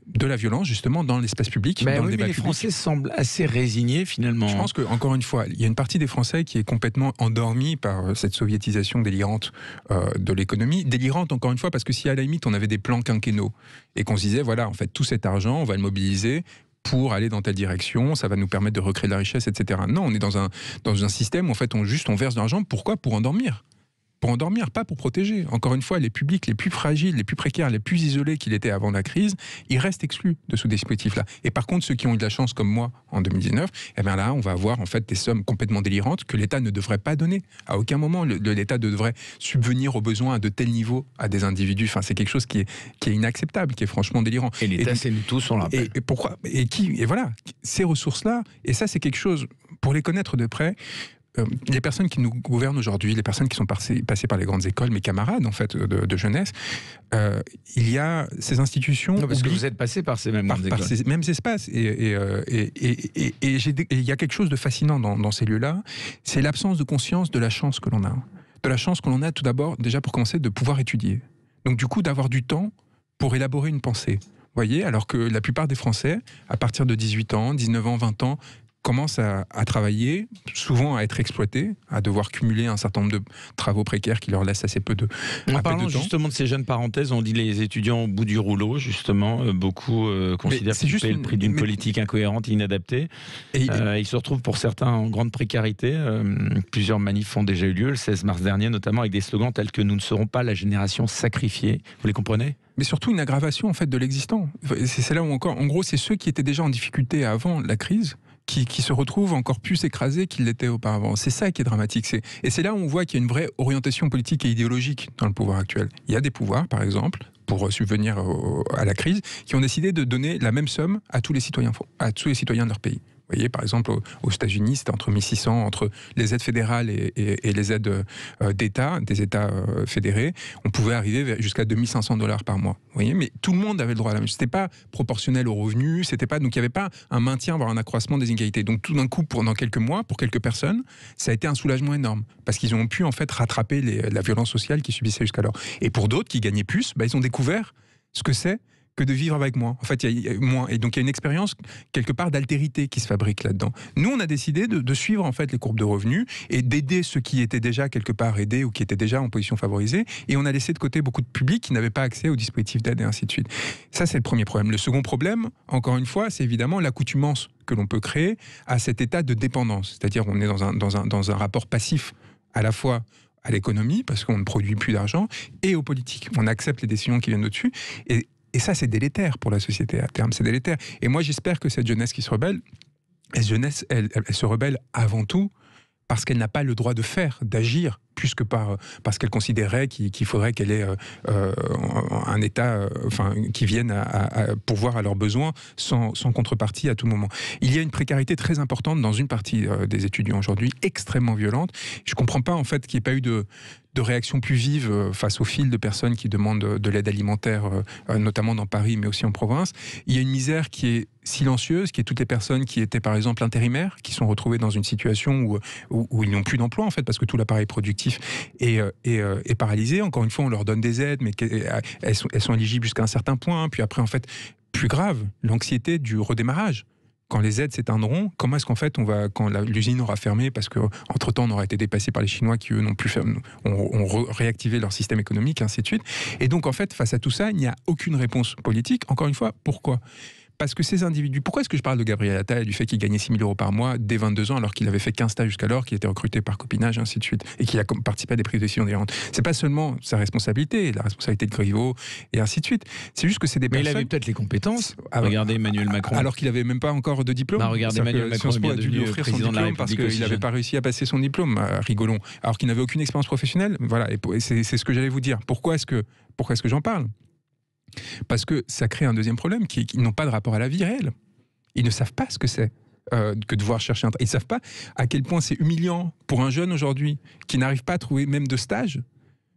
de la violence justement dans l'espace public, dans mais les Français semblent assez résignés finalement. Je pense que encore une fois, il y a une partie des Français qui est complètement endormie par euh, cette soviétisation délirante euh, de l'économie, délirante encore une fois parce que si à la limite on avait des plans quinquennaux et qu'on se disait voilà en fait tout cet argent on va le mobiliser pour aller dans telle direction, ça va nous permettre de recréer de la richesse, etc. Non, on est dans un, dans un système où en fait on juste on verse de l'argent. Pourquoi Pour endormir pour endormir, pas pour protéger. Encore une fois, les publics les plus fragiles, les plus précaires, les plus isolés qu'il était avant la crise, ils restent exclus de ce dispositif-là. Et par contre, ceux qui ont eu de la chance, comme moi, en 2019, eh bien là, on va avoir en fait des sommes complètement délirantes que l'État ne devrait pas donner. À aucun moment, l'État devrait subvenir aux besoins de tel niveau à des individus. Enfin, c'est quelque chose qui est, qui est inacceptable, qui est franchement délirant. Et l'État, c'est nous tous, on et, et pourquoi Et qui Et voilà, ces ressources-là, et ça, c'est quelque chose, pour les connaître de près, euh, les personnes qui nous gouvernent aujourd'hui, les personnes qui sont passées, passées, par les grandes écoles, mes camarades en fait de, jeunesse, euh, il y a ces institutions. parce que vous êtes passé par ces mêmes par ces mêmes espaces et, euh, et, il y a quelque chose de fascinant dans, dans ces lieux-là, c'est l'absence de conscience de la chance que l'on a, de la chance que l'on a tout d'abord déjà pour commencer de pouvoir étudier. Donc du coup d'avoir du temps pour élaborer une pensée voyez, alors que la plupart des Français, à partir de 18 ans, 19 ans, 20 ans, commencent à, travailler, souvent à être exploités, à devoir cumuler un certain nombre de travaux précaires qui leur laissent assez peu de. En parlant justement de ces jeunes parenthèses, on dit les étudiants au bout du rouleau, justement, euh, beaucoup euh, considèrent que c'est le prix d'une politique incohérente, inadaptée. Et, euh, ils se retrouvent pour certains en grande précarité. plusieurs manifs ont déjà eu lieu, le 16 mars dernier, notamment avec des slogans tels que nous ne serons pas la génération sacrifiée. Vous les comprenez mais surtout une aggravation en fait de l'existant. C'est là où encore, en gros, c'est ceux qui étaient déjà en difficulté avant la crise qui, se retrouvent encore plus écrasés qu'ils l'étaient auparavant. C'est ça qui est dramatique. et c'est là où on voit qu'il y a une vraie orientation politique et idéologique dans le pouvoir actuel. Il y a des pouvoirs, par exemple, pour euh, subvenir à la crise, qui ont décidé de donner la même somme à tous les citoyens de leur pays voyez, par exemple, aux États-Unis, c'était entre 1600, entre les aides fédérales et, les aides euh, d'État, des États euh, fédérés, on pouvait arriver jusqu'à 2500 dollars par mois. voyez, mais tout le monde avait le droit à la même. C'était pas proportionnel aux revenus, c'était pas, donc il n'y avait pas un maintien, voire un accroissement des inégalités. Donc tout d'un coup, pendant quelques mois, pour quelques personnes, ça a été un soulagement énorme parce qu'ils ont pu en fait rattraper la violence sociale qu'ils subissaient jusqu'alors. Et pour d'autres qui gagnaient plus, bah, ils ont découvert ce que c'est que de vivre avec moi. En fait, il y, a moins. Et donc, il y a une expérience, quelque part, d'altérité qui se fabrique là-dedans. Nous, on a décidé de, suivre, en fait, les courbes de revenus et d'aider ceux qui étaient déjà, quelque part, aidés ou qui étaient déjà en position favorisée. Et on a laissé de côté beaucoup de publics qui n'avaient pas accès aux dispositifs d'aide et ainsi de suite. Ça, c'est le premier problème. Le second problème, encore une fois, c'est évidemment l'accoutumance que l'on peut créer à cet état de dépendance. C'est-à-dire, on est dans un, dans un, dans un rapport passif à la fois à l'économie, parce qu'on ne produit plus d'argent, et aux politiques. On accepte les décisions qui viennent au-dessus. Et et ça, c'est délétère pour la société à terme, c'est délétère. Et moi, j'espère que cette jeunesse qui se rebelle, cette jeunesse, elle se rebelle avant tout parce qu'elle n'a pas le droit de faire, d'agir plus que par, parce qu'elle considérait qu'il faudrait qu'elle ait euh, euh, un État euh, enfin, qui vienne à, à, pourvoir à leurs besoins sans, sans, contrepartie à tout moment. Il y a une précarité très importante dans une partie des étudiants aujourd'hui, extrêmement violente. Je ne comprends pas en fait qu'il n'y ait pas eu de, de plus vive face au fil de personnes qui demandent de l'aide alimentaire, notamment dans Paris, mais aussi en province. Il y a une misère qui est silencieuse, qui est toutes les personnes qui étaient par exemple intérimaires, qui sont retrouvées dans une situation où, où, où ils n'ont plus d'emploi en fait, parce que tout l'appareil productif et est, euh, euh, paralysé. Encore une fois, on leur donne des aides, mais euh, elles sont, elles éligibles jusqu'à un certain point. Puis après, en fait, plus grave, l'anxiété du redémarrage quand les aides s'éteindront, comment est-ce qu'en fait on va, quand l'usine aura fermé, parce que entre temps on aura été dépassé par les Chinois qui eux n'ont plus fait. ont, ont réactivé leur système économique, ainsi de suite. Et donc en fait, face à tout ça, il n'y a aucune réponse politique. Encore une fois, pourquoi parce que ces individus, pourquoi est-ce que je parle de Gabriel Attal et du fait qu'il gagnait 6 000 euros par mois dès 22 ans, alors qu'il avait fait 15 stages jusqu'alors, qu'il était recruté par copinage, ainsi de suite, et qu'il a participé à des prises de décision ce C'est pas seulement sa responsabilité, la responsabilité de Griveaux, et ainsi de suite. C'est juste que c'est des personnes. Mais il avait peut-être les compétences. Ah, regardez Emmanuel Macron. Alors qu'il avait même pas encore de diplôme. À bah, regardez Emmanuel Macron. Sciences a dû lui offrir son diplôme parce qu'il n'avait hein. pas réussi à passer son diplôme, euh, rigolons. Alors qu'il n'avait aucune expérience professionnelle. Voilà, et c'est ce que j'allais vous dire. Pourquoi est-ce que, pourquoi est-ce que j'en parle parce que ça crée un deuxième problème, qui, qu'ils n'ont pas de rapport à la vie réelle. Ils ne savent pas ce que c'est. Euh, que devoir chercher un travail. Ils ne savent pas à quel point c'est humiliant pour un jeune aujourd'hui qui n'arrive pas à trouver même de stage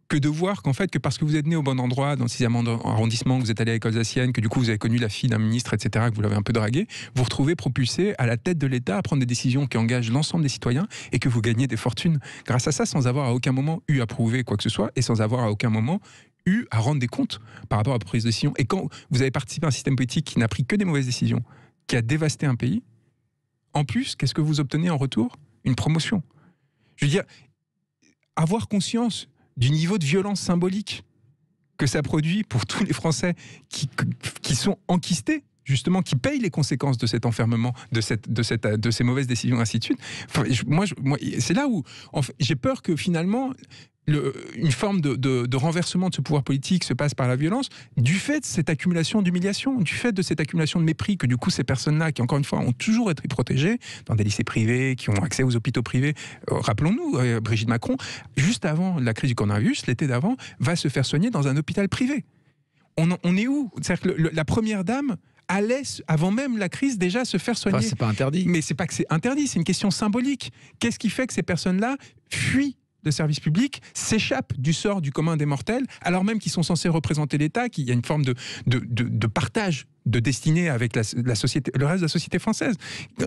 que de voir qu'en fait, que parce que vous êtes né au bon endroit, dans le 6e arrondissement, que vous êtes allé à l'école alsacienne, que du coup vous avez connu la fille d'un ministre, etc., que vous l'avez un peu dragué, vous retrouvez propulsé à la tête de l'État à prendre des décisions qui engagent l'ensemble des citoyens et que vous gagnez des fortunes grâce à ça sans avoir à aucun moment eu à prouver quoi que ce soit et sans avoir à aucun moment eu à rendre des comptes par rapport à la prise de décision. Et quand vous avez participé à un système politique qui n'a pris que des mauvaises décisions, qui a dévasté un pays, en plus, qu'est-ce que vous obtenez en retour Une promotion. Je veux dire, avoir conscience du niveau de violence symbolique que ça produit pour tous les Français qui, qui sont enquistés justement qui payent les conséquences de cet enfermement, de, cette, de, cette, de ces mauvaises décisions, ainsi de suite. moi, moi c'est là où j'ai peur que finalement une forme de, renversement de ce pouvoir politique se passe par la violence, du fait de cette accumulation d'humiliation, du fait de cette accumulation de mépris, que du coup ces personnes-là, qui encore une fois ont toujours été protégées dans des lycées privés, qui ont accès aux hôpitaux privés, euh, rappelons-nous, euh, Brigitte Macron, juste avant la crise du coronavirus, l'été d'avant, va se faire soigner dans un hôpital privé. On, est où C'est-à-dire que la première dame allait, avant même la crise, déjà se faire soigner. Ah, c'est pas interdit. Mais c'est pas que c'est interdit, c'est une question symbolique. Qu'est-ce qui fait que ces personnes-là fuient de service public s'échappent du sort du commun des mortels, alors même qu'ils sont censés représenter l'État, qu'il y a une forme de, de, de partage de destinée avec la, société, le reste de la société française.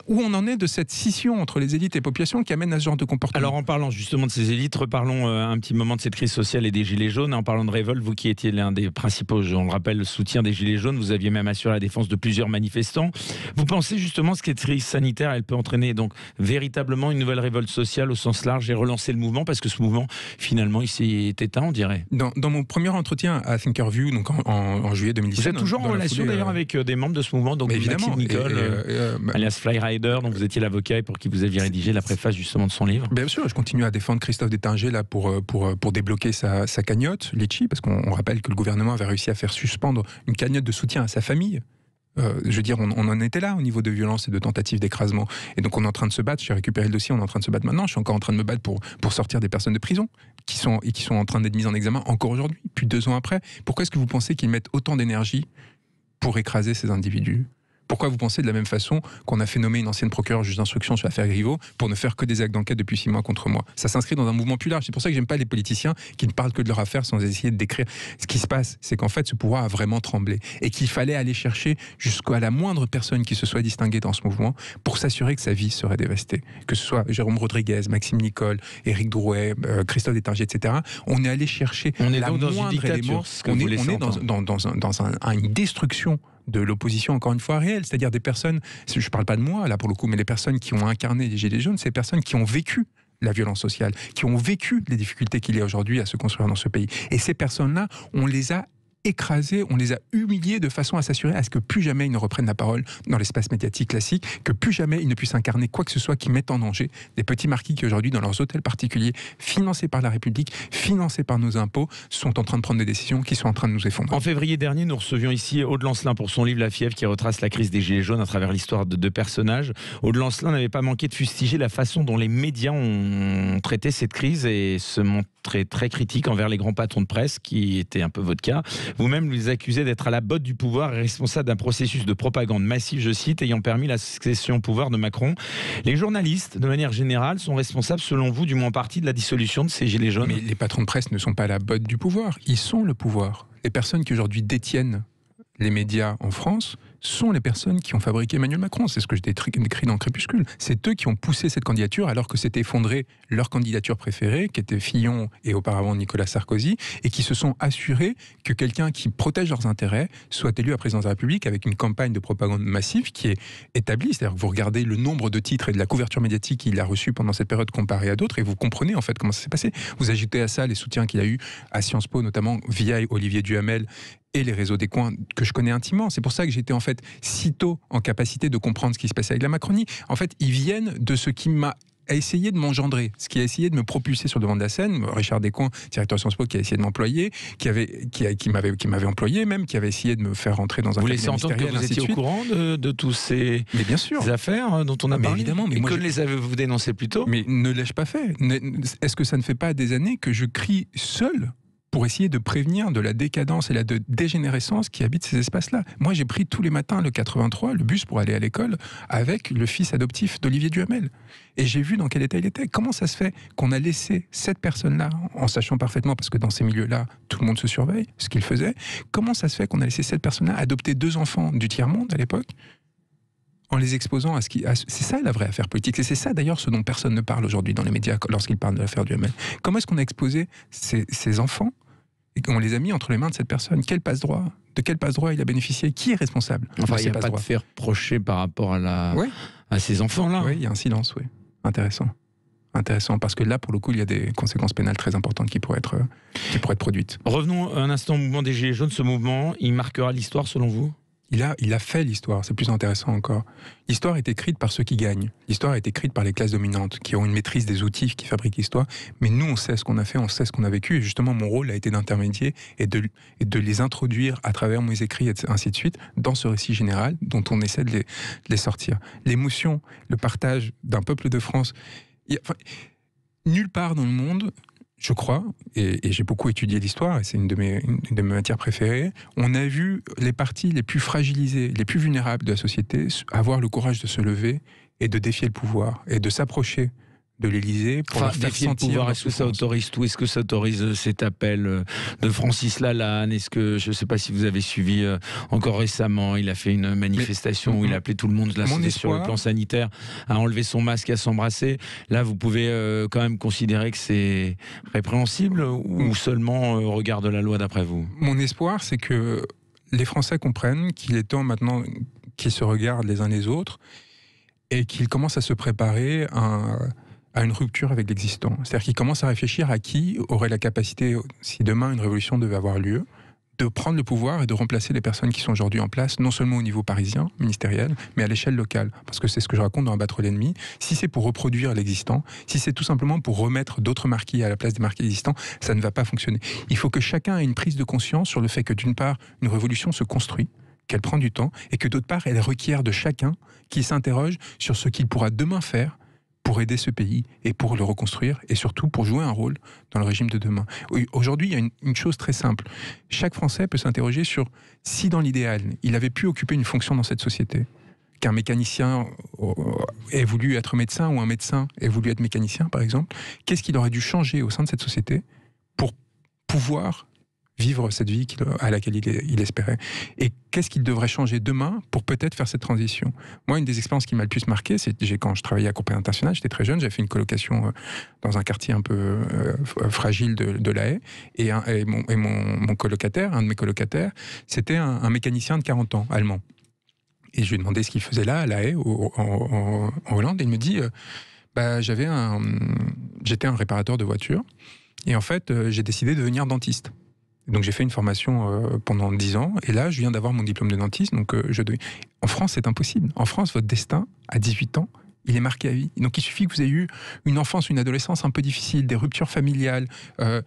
Où on en est de cette scission entre les élites et populations qui amène à ce genre de comportement Alors en parlant justement de ces élites, reparlons euh, un petit moment de cette crise sociale et des Gilets jaunes. En parlant de révolte, vous qui étiez l'un des principaux, on le rappelle, soutien des Gilets jaunes, vous aviez même assuré la défense de plusieurs manifestants. Vous pensez justement ce cette crise sanitaire, elle peut entraîner donc véritablement une nouvelle révolte sociale au sens large et relancer le mouvement parce que ce mouvement, finalement, il s'est éteint, on dirait. Dans, mon premier entretien à Thinkerview, donc en, juillet 2017... Vous êtes toujours hein, en relation d'ailleurs euh, avec euh, des membres de ce mouvement, donc évidemment, Maxime Nicole, euh, euh, alias Flyrider, dont vous étiez l'avocat et pour qui vous aviez rédigé la préface justement de son livre. Bien sûr, je continue à défendre Christophe Détinger là pour, pour, pour débloquer sa, sa cagnotte, Litchi, parce qu'on rappelle que le gouvernement avait réussi à faire suspendre une cagnotte de soutien à sa famille. je veux dire, on, on, en était là au niveau de violence et de tentatives d'écrasement. Et donc, on est en train de se battre. J'ai récupéré le dossier, on est en train de se battre maintenant. Je suis encore en train de me battre pour, pour sortir des personnes de prison qui sont, et qui sont en train d'être mises en examen encore aujourd'hui, puis deux ans après. Pourquoi est-ce que vous pensez qu'ils mettent autant d'énergie pour écraser ces individus pourquoi vous pensez de la même façon qu'on a fait nommer une ancienne procureure juge d'instruction sur l'affaire Griveaux pour ne faire que des actes d'enquête depuis six mois contre moi Ça s'inscrit dans un mouvement plus large. C'est pour ça que j'aime pas les politiciens qui ne parlent que de leur affaire sans essayer de décrire ce qui se passe. C'est qu'en fait, ce pouvoir a vraiment tremblé et qu'il fallait aller chercher jusqu'à la moindre personne qui se soit distinguée dans ce mouvement pour s'assurer que sa vie serait dévastée. Que ce soit Jérôme Rodriguez, Maxime Nicole, Éric Drouet, euh, Christophe Détinger, etc. On est allé chercher on est la moindre élément. on est, dans, une destruction de l'opposition, encore une fois, réelle, c'est-à-dire des personnes, je ne parle pas de moi là pour le coup, mais les personnes qui ont incarné les Gilets jaunes, c'est des personnes qui ont vécu la violence sociale, qui ont vécu les difficultés qu'il y a aujourd'hui à se construire dans ce pays. Et ces personnes-là, on les a écrasés, on les a humiliés de façon à s'assurer à ce que plus jamais ils ne reprennent la parole dans l'espace médiatique classique, que plus jamais ils ne puissent incarner quoi que ce soit qui mette en danger des petits marquis qui aujourd'hui dans leurs hôtels particuliers, financés par la République, financés par nos impôts, sont en train de prendre des décisions qui sont en train de nous effondrer. En février dernier, nous recevions ici Aude Lancelin pour son livre La fièvre qui retrace la crise des Gilets jaunes à travers l'histoire de deux personnages. Aude Lancelin n'avait pas manqué de fustiger la façon dont les médias ont traité cette crise et se montrent très, très critique envers les grands patrons de presse, qui était un peu votre cas. Vous-même les accusez d'être à la botte du pouvoir et responsable d'un processus de propagande massive, je cite, ayant permis la succession au pouvoir de Macron. Les journalistes, de manière générale, sont responsables, selon vous, du moins partie de la dissolution de ces gilets jaunes. Mais les patrons de presse ne sont pas à la botte du pouvoir, ils sont le pouvoir. Les personnes qui aujourd'hui détiennent les médias en France sont les personnes qui ont fabriqué Emmanuel Macron. C'est ce que j'ai décrit dans Crépuscule. C'est eux qui ont poussé cette candidature alors que s'était effondrée leur candidature préférée, qui était Fillon et auparavant Nicolas Sarkozy, et qui se sont assurés que quelqu'un qui protège leurs intérêts soit élu à président de la République avec une campagne de propagande massive qui est établie. C'est-à-dire que vous regardez le nombre de titres et de la couverture médiatique qu'il a reçu pendant cette période comparée à d'autres et vous comprenez en fait comment ça s'est passé. Vous ajoutez à ça les soutiens qu'il a eu à Sciences Po, notamment via Olivier Duhamel et les réseaux des coins que je connais intimement. C'est pour ça que j'étais en fait si tôt en capacité de comprendre ce qui se passait avec la Macronie. En fait, ils viennent de ce qui m'a essayé de m'engendrer, ce qui a essayé de me propulser sur le devant de la scène. Richard Descoings, directeur de Sciences Po, qui a essayé de m'employer, qui avait, qui, m'avait, qui m'avait employé même, qui avait essayé de me faire rentrer dans un. Vous laissez entendre que vous étiez au courant de, de tous ces, affaires dont on a ah, mais parlé. Évidemment, mais que je... les avez-vous dénoncées plus tôt Mais ne l'ai-je pas fait Est-ce que ça ne fait pas des années que je crie seul pour essayer de prévenir de la décadence et la dégénérescence qui habitent ces espaces-là. Moi, j'ai pris tous les matins le 83, le bus pour aller à l'école, avec le fils adoptif d'Olivier Duhamel. Et j'ai vu dans quel état il était. Comment ça se fait qu'on a laissé cette personne-là, en sachant parfaitement, parce que dans ces milieux-là, tout le monde se surveille, ce qu'il faisait, comment ça se fait qu'on a laissé cette personne-là adopter deux enfants du tiers-monde à l'époque, en les exposant à ce qui. C'est ça la vraie affaire politique. Et c'est ça d'ailleurs ce dont personne ne parle aujourd'hui dans les médias lorsqu'ils parlent de l'affaire du MN. Comment est-ce qu'on a exposé ces, enfants et qu'on les a mis entre les mains de cette personne Quel passe-droit De quel passe-droit il a bénéficié Qui est responsable Enfin, il n'y a pas de faire reprocher par rapport à, la... à ces enfants-là. Oui, il y a un silence, oui. Intéressant intéressant parce que là, pour le coup, il y a des conséquences pénales très importantes qui pourraient être, euh, qui pourraient être produites. Revenons un instant au mouvement des Gilets jaunes. Ce mouvement, il marquera l'histoire selon vous il a, il a fait l'histoire, c'est plus intéressant encore. L'histoire est écrite par ceux qui gagnent. L'histoire est écrite par les classes dominantes, qui ont une maîtrise des outils qui fabriquent l'histoire. Mais nous, on sait ce qu'on a fait, on sait ce qu'on a vécu. Et justement, mon rôle a été d'intermédier et de, de les introduire à travers mes écrits, et ainsi de suite, dans ce récit général dont on essaie de les, sortir. L'émotion, le partage d'un peuple de France. nulle part dans le monde, je crois, et, j'ai beaucoup étudié l'histoire, et c'est une, de mes, une de mes matières préférées, on a vu les parties les plus fragilisées, les plus vulnérables de la société avoir le courage de se lever et de défier le pouvoir, et de s'approcher de l'Élysée pour enfin, faire sentir pouvoir. Est-ce que ça autorise tout Est-ce que ça autorise euh, cet appel euh, de Francis Lalanne Est-ce que je ne sais pas si vous avez suivi euh, encore récemment, il a fait une manifestation où il a appelé tout le monde la c'était sur le plan sanitaire à enlever son masque et à s'embrasser. Là, vous pouvez quand même considérer que c'est répréhensible ou mm. seulement au regard de la loi d'après vous Mon espoir, c'est que les Français comprennent qu'il est temps maintenant qu'ils se regardent les uns les autres et qu'ils commencent à se préparer à un à une rupture avec l'existant. C'est-à-dire qu'il commence à réfléchir à qui aurait la capacité, si demain une révolution devait avoir lieu, de prendre le pouvoir et de remplacer les personnes qui sont aujourd'hui en place, non seulement au niveau parisien, ministériel, mais à l'échelle locale. Parce que c'est ce que je raconte dans Abattre l'ennemi. Si c'est pour reproduire l'existant, si c'est tout simplement pour remettre d'autres marquis à la place des marquis existants, ça ne va pas fonctionner. Il faut que chacun ait une prise de conscience sur le fait que d'une part, une révolution se construit, qu'elle prend du temps, et que d'autre part, elle requiert de chacun qui s'interroge sur ce qu'il pourra demain faire pour aider ce pays et pour le reconstruire et surtout pour jouer un rôle dans le régime de demain. Aujourd'hui, il y a une, chose très simple. Chaque Français peut s'interroger sur si dans l'idéal, il avait pu occuper une fonction dans cette société, qu'un mécanicien euh, ait voulu être médecin ou un médecin ait voulu être mécanicien, par exemple, qu'est-ce qu'il aurait dû changer au sein de cette société pour pouvoir vivre cette vie à laquelle il, espérait. Et qu'est-ce qu'il devrait changer demain pour peut-être faire cette transition Moi, une des expériences qui m'a le plus marqué, c'est quand je travaillais à Compagnie Internationale, j'étais très jeune, j'ai fait une colocation euh, dans un quartier un peu euh, fragile de, La Haye, et, mon, colocataire, un de mes colocataires, c'était un, mécanicien de 40 ans, allemand. Et je lui ai demandé ce qu'il faisait là, à La Haye, en, Hollande. Et il me dit euh, bah, j'avais j'étais un réparateur de voitures. Et en fait, j'ai décidé de devenir dentiste. Donc j'ai fait une formation euh, pendant 10 ans et là je viens d'avoir mon diplôme de dentiste. Donc euh, je dois... En France c'est impossible. En France votre destin à 18 ans il est marqué à vie. Donc il suffit que vous ayez eu une enfance, une adolescence un peu difficile, des ruptures familiales, euh,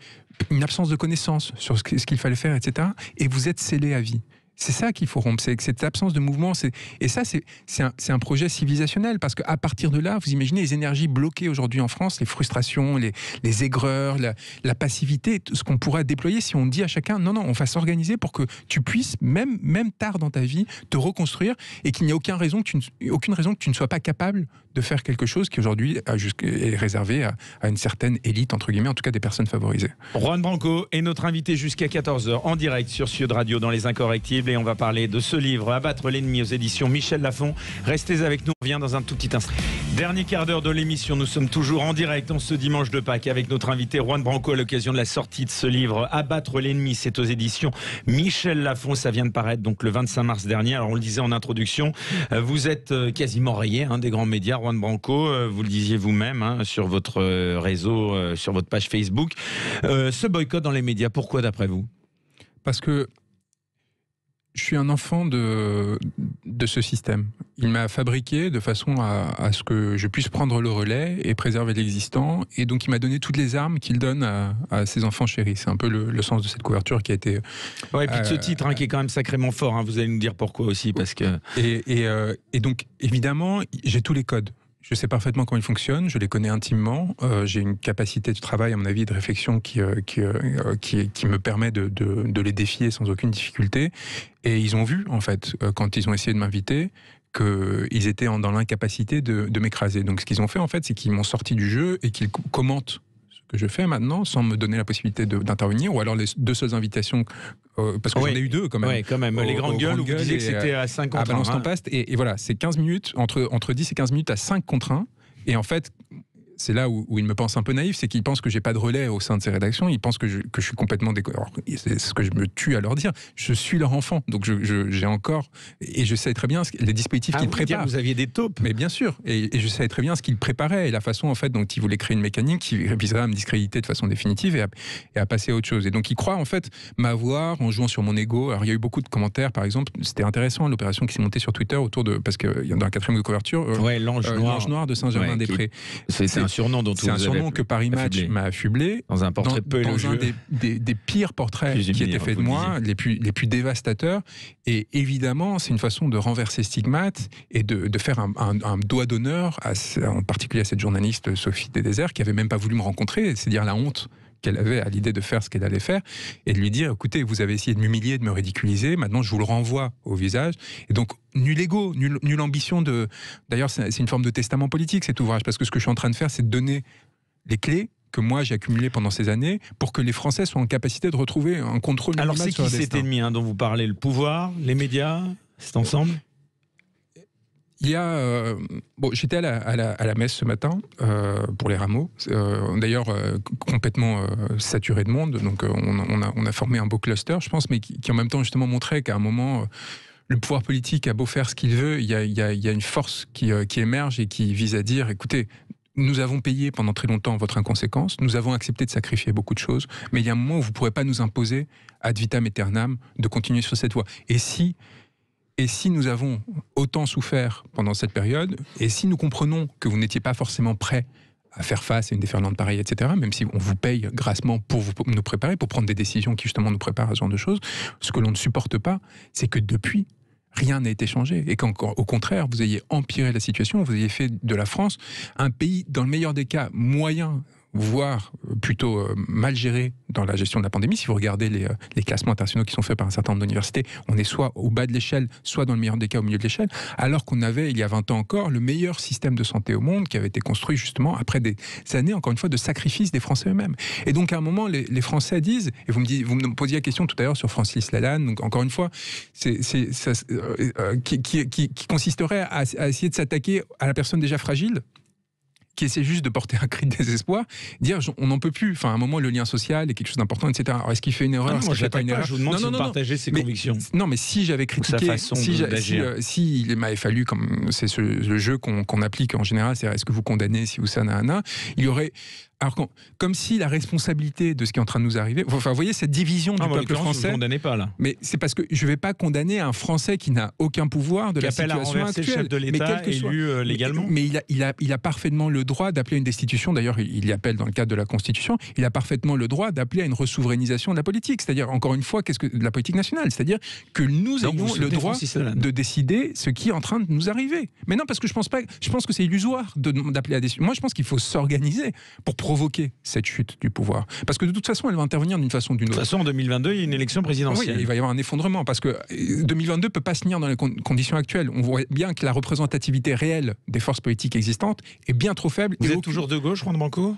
une absence de connaissances sur ce qu'il fallait faire, etc. Et vous êtes scellé à vie. C'est ça qu'il faut rompre, c'est cette absence de mouvement. Et ça, c'est un, un, projet civilisationnel, parce qu'à partir de là, vous imaginez les énergies bloquées aujourd'hui en France, les frustrations, les, les aigreurs, la, passivité, tout ce qu'on pourrait déployer si on dit à chacun, non, non, on va s'organiser pour que tu puisses, même, même tard dans ta vie, te reconstruire, et qu'il n'y a aucune raison, que tu ne, aucune raison que tu ne sois pas capable de faire quelque chose qui aujourd'hui est réservé à, une certaine élite, entre guillemets, en tout cas des personnes favorisées. Juan Branco est notre invité jusqu'à 14h en direct sur de Radio dans Les Incorrectibles on va parler de ce livre, Abattre l'ennemi aux éditions Michel Lafon. Restez avec nous, on revient dans un tout petit instant. Dernier quart d'heure de l'émission, nous sommes toujours en direct en ce dimanche de Pâques avec notre invité Juan Branco à l'occasion de la sortie de ce livre Abattre l'ennemi, c'est aux éditions Michel Lafon, ça vient de paraître donc le 25 mars dernier. Alors on le disait en introduction, euh, vous êtes euh, quasiment rayé hein, des grands médias, Juan Branco, euh, vous le disiez vous-même hein, sur votre réseau, sur votre page Facebook. ce boycott dans les médias, pourquoi d'après vous Parce que je suis un enfant de, de ce système. Il m'a fabriqué de façon à, ce que je puisse prendre le relais et préserver l'existant. Et donc, il m'a donné toutes les armes qu'il donne à, ses enfants chéris. C'est un peu le, sens de cette couverture qui a été. Ouais, et puis de ce euh, titre hein, qui est quand même sacrément fort. Hein, vous allez nous dire pourquoi aussi, parce que. Et, et euh, donc, évidemment, j'ai tous les codes. Je sais parfaitement comment ils fonctionnent, je les connais intimement. Euh, j'ai une capacité de travail, à mon avis, de réflexion qui, euh, euh, qui, me permet de, les défier sans aucune difficulté. Et ils ont vu, en fait, quand ils ont essayé de m'inviter, qu'ils étaient dans l'incapacité de, de m'écraser. Donc ce qu'ils ont fait, en fait, c'est qu'ils m'ont sorti du jeu et qu'ils commentent que je fais maintenant sans me donner la possibilité d'intervenir, ou alors les deux seules invitations, euh, parce que oui. j'en ai eu deux quand même. quand même. les grandes gueules, vous disiez que c'était à 5 euh, contre 1. Balance et, et, voilà, c'est 15 minutes, entre, entre 10 et 15 minutes à 5 contre 1. Et en fait, c'est là où, il me pense un peu naïf, c'est qu'il pense que j'ai pas de relais au sein de ces rédactions, il pense que je, que je suis complètement décor. C'est ce que je me tue à leur dire. Je suis leur enfant, donc j'ai encore et je sais très bien ce, les dispositifs ah qu'ils préparent. Vous aviez des taupes. Mais bien sûr, et, je savais très bien ce qu'ils préparaient et la façon en fait dont ils voulaient créer une mécanique qui viserait à me discréditer de façon définitive et à, passer à autre chose. Et donc ils croient en fait m'avoir en jouant sur mon ego. Alors il y a eu beaucoup de commentaires, par exemple, c'était intéressant l'opération qui s'est montée sur Twitter autour de parce qu'il y en a un quatrième de couverture. Euh, ouais, euh, l'ange noir. de Saint-Germain-des-Prés. c'est surnom C'est un surnom que Paris Match m'a affublé. Dans un portrait dans un des, pires portraits qui étaient faits de moi, les plus, les plus dévastateurs. Et évidemment, c'est une façon de renverser stigmates et de, faire un, doigt d'honneur, en particulier à cette journaliste Sophie déserts qui avait même pas voulu me rencontrer. C'est dire la honte qu'elle avait à l'idée de faire ce qu'elle allait faire, et de lui dire, écoutez, vous avez essayé de m'humilier, de me ridiculiser, maintenant je vous le renvoie au visage. Et donc, nul ego, nulle ambition de... D'ailleurs, c'est une forme de testament politique cet ouvrage, parce que ce que je suis en train de faire, c'est de donner les clés que moi j'ai accumulé pendant ces années pour que les Français soient en capacité de retrouver un contrôle. Alors c'est qui cet ennemi hein, dont vous parlez Le pouvoir, les médias, c'est ensemble il y a. Euh, bon, j'étais à la, messe ce matin euh, pour les rameaux. Euh, d'ailleurs, complètement saturé de monde. Donc, on, a, formé un beau cluster, je pense, mais qui, en même temps, justement, montrait qu'à un moment. le pouvoir politique a beau faire ce qu'il veut, il y, a, une force qui, qui émerge et qui vise à dire, écoutez, nous avons payé pendant très longtemps votre inconséquence, nous avons accepté de sacrifier beaucoup de choses, mais il y a un moment où vous ne pourrez pas nous imposer, ad vitam aeternam, de continuer sur cette voie. Et si et si nous avons autant souffert pendant cette période, et si nous comprenons que vous n'étiez pas forcément prêt à faire face à une déferlante pareille, etc., même si on vous paye grassement pour, nous préparer, pour prendre des décisions qui justement nous préparent à ce genre de choses, ce que l'on ne supporte pas, c'est que depuis, rien n'a été changé. Et qu'au contraire, vous ayez empiré la situation, vous ayez fait de la France un pays, dans le meilleur des cas, moyen, voire euh, plutôt euh, mal géré dans la gestion de la pandémie. Si vous regardez euh, les, classements internationaux qui sont faits par un certain nombre d'universités, on est soit au bas de l'échelle, soit dans le meilleur des cas au milieu de l'échelle, alors qu'on avait, il y a 20 ans encore, le meilleur système de santé au monde qui avait été construit justement après des années, encore une fois, de sacrifice des Français eux-mêmes. Et donc à un moment, les, Français disent, et vous me, vous me posiez la question tout à l'heure sur Francis Lalanne, donc encore une fois, qui, consisterait à essayer de s'attaquer à la personne déjà fragile qui essaie juste de porter un cri de désespoir, dire on n'en peut plus. Enfin, à un moment, le lien social est quelque chose d'important, etc. Alors, est-ce qu'il fait une erreur ah non, pas une erreur Je vous demande non, non, ses mais, convictions. Non, mais si j'avais critiqué, euh, si, il m'avait fallu, comme c'est ce, le jeu qu'on applique en général, c'est est-ce que vous condamnez si vous... ça, na, il y aurait alors comme si la responsabilité de ce qui est en train de nous arriver. Enfin, vous voyez cette division ah, du peuple français. pas là. Mais c'est parce que je ne vais pas condamner un Français qui n'a aucun pouvoir de qui la situation actuelle. chef de l'État euh, légalement. Mais, il, a, il, a, parfaitement le droit d'appeler une destitution. D'ailleurs, il y appelle dans le cadre de la Constitution. Il a parfaitement le droit d'appeler à une ressouverainisation de la politique. C'est-à-dire, encore une fois, qu'est-ce que de la politique nationale C'est-à-dire que nous avons le droit de décider ce qui est en train de nous arriver. Mais non, parce que je pense pas. Je pense que c'est illusoire d'appeler à des. Moi, je pense qu'il faut s'organiser pour provoquer cette chute du pouvoir. Parce que de toute façon, elle va intervenir d'une façon ou d'une autre. De toute façon, en 2022, il y a une élection présidentielle. Oui, il va y avoir un effondrement, parce que 2022 euh, ne peut pas se tenir dans les conditions actuelles. On voit bien que la représentativité réelle des forces politiques existantes est bien trop faible. Vous êtes toujours de gauche, Juan Banco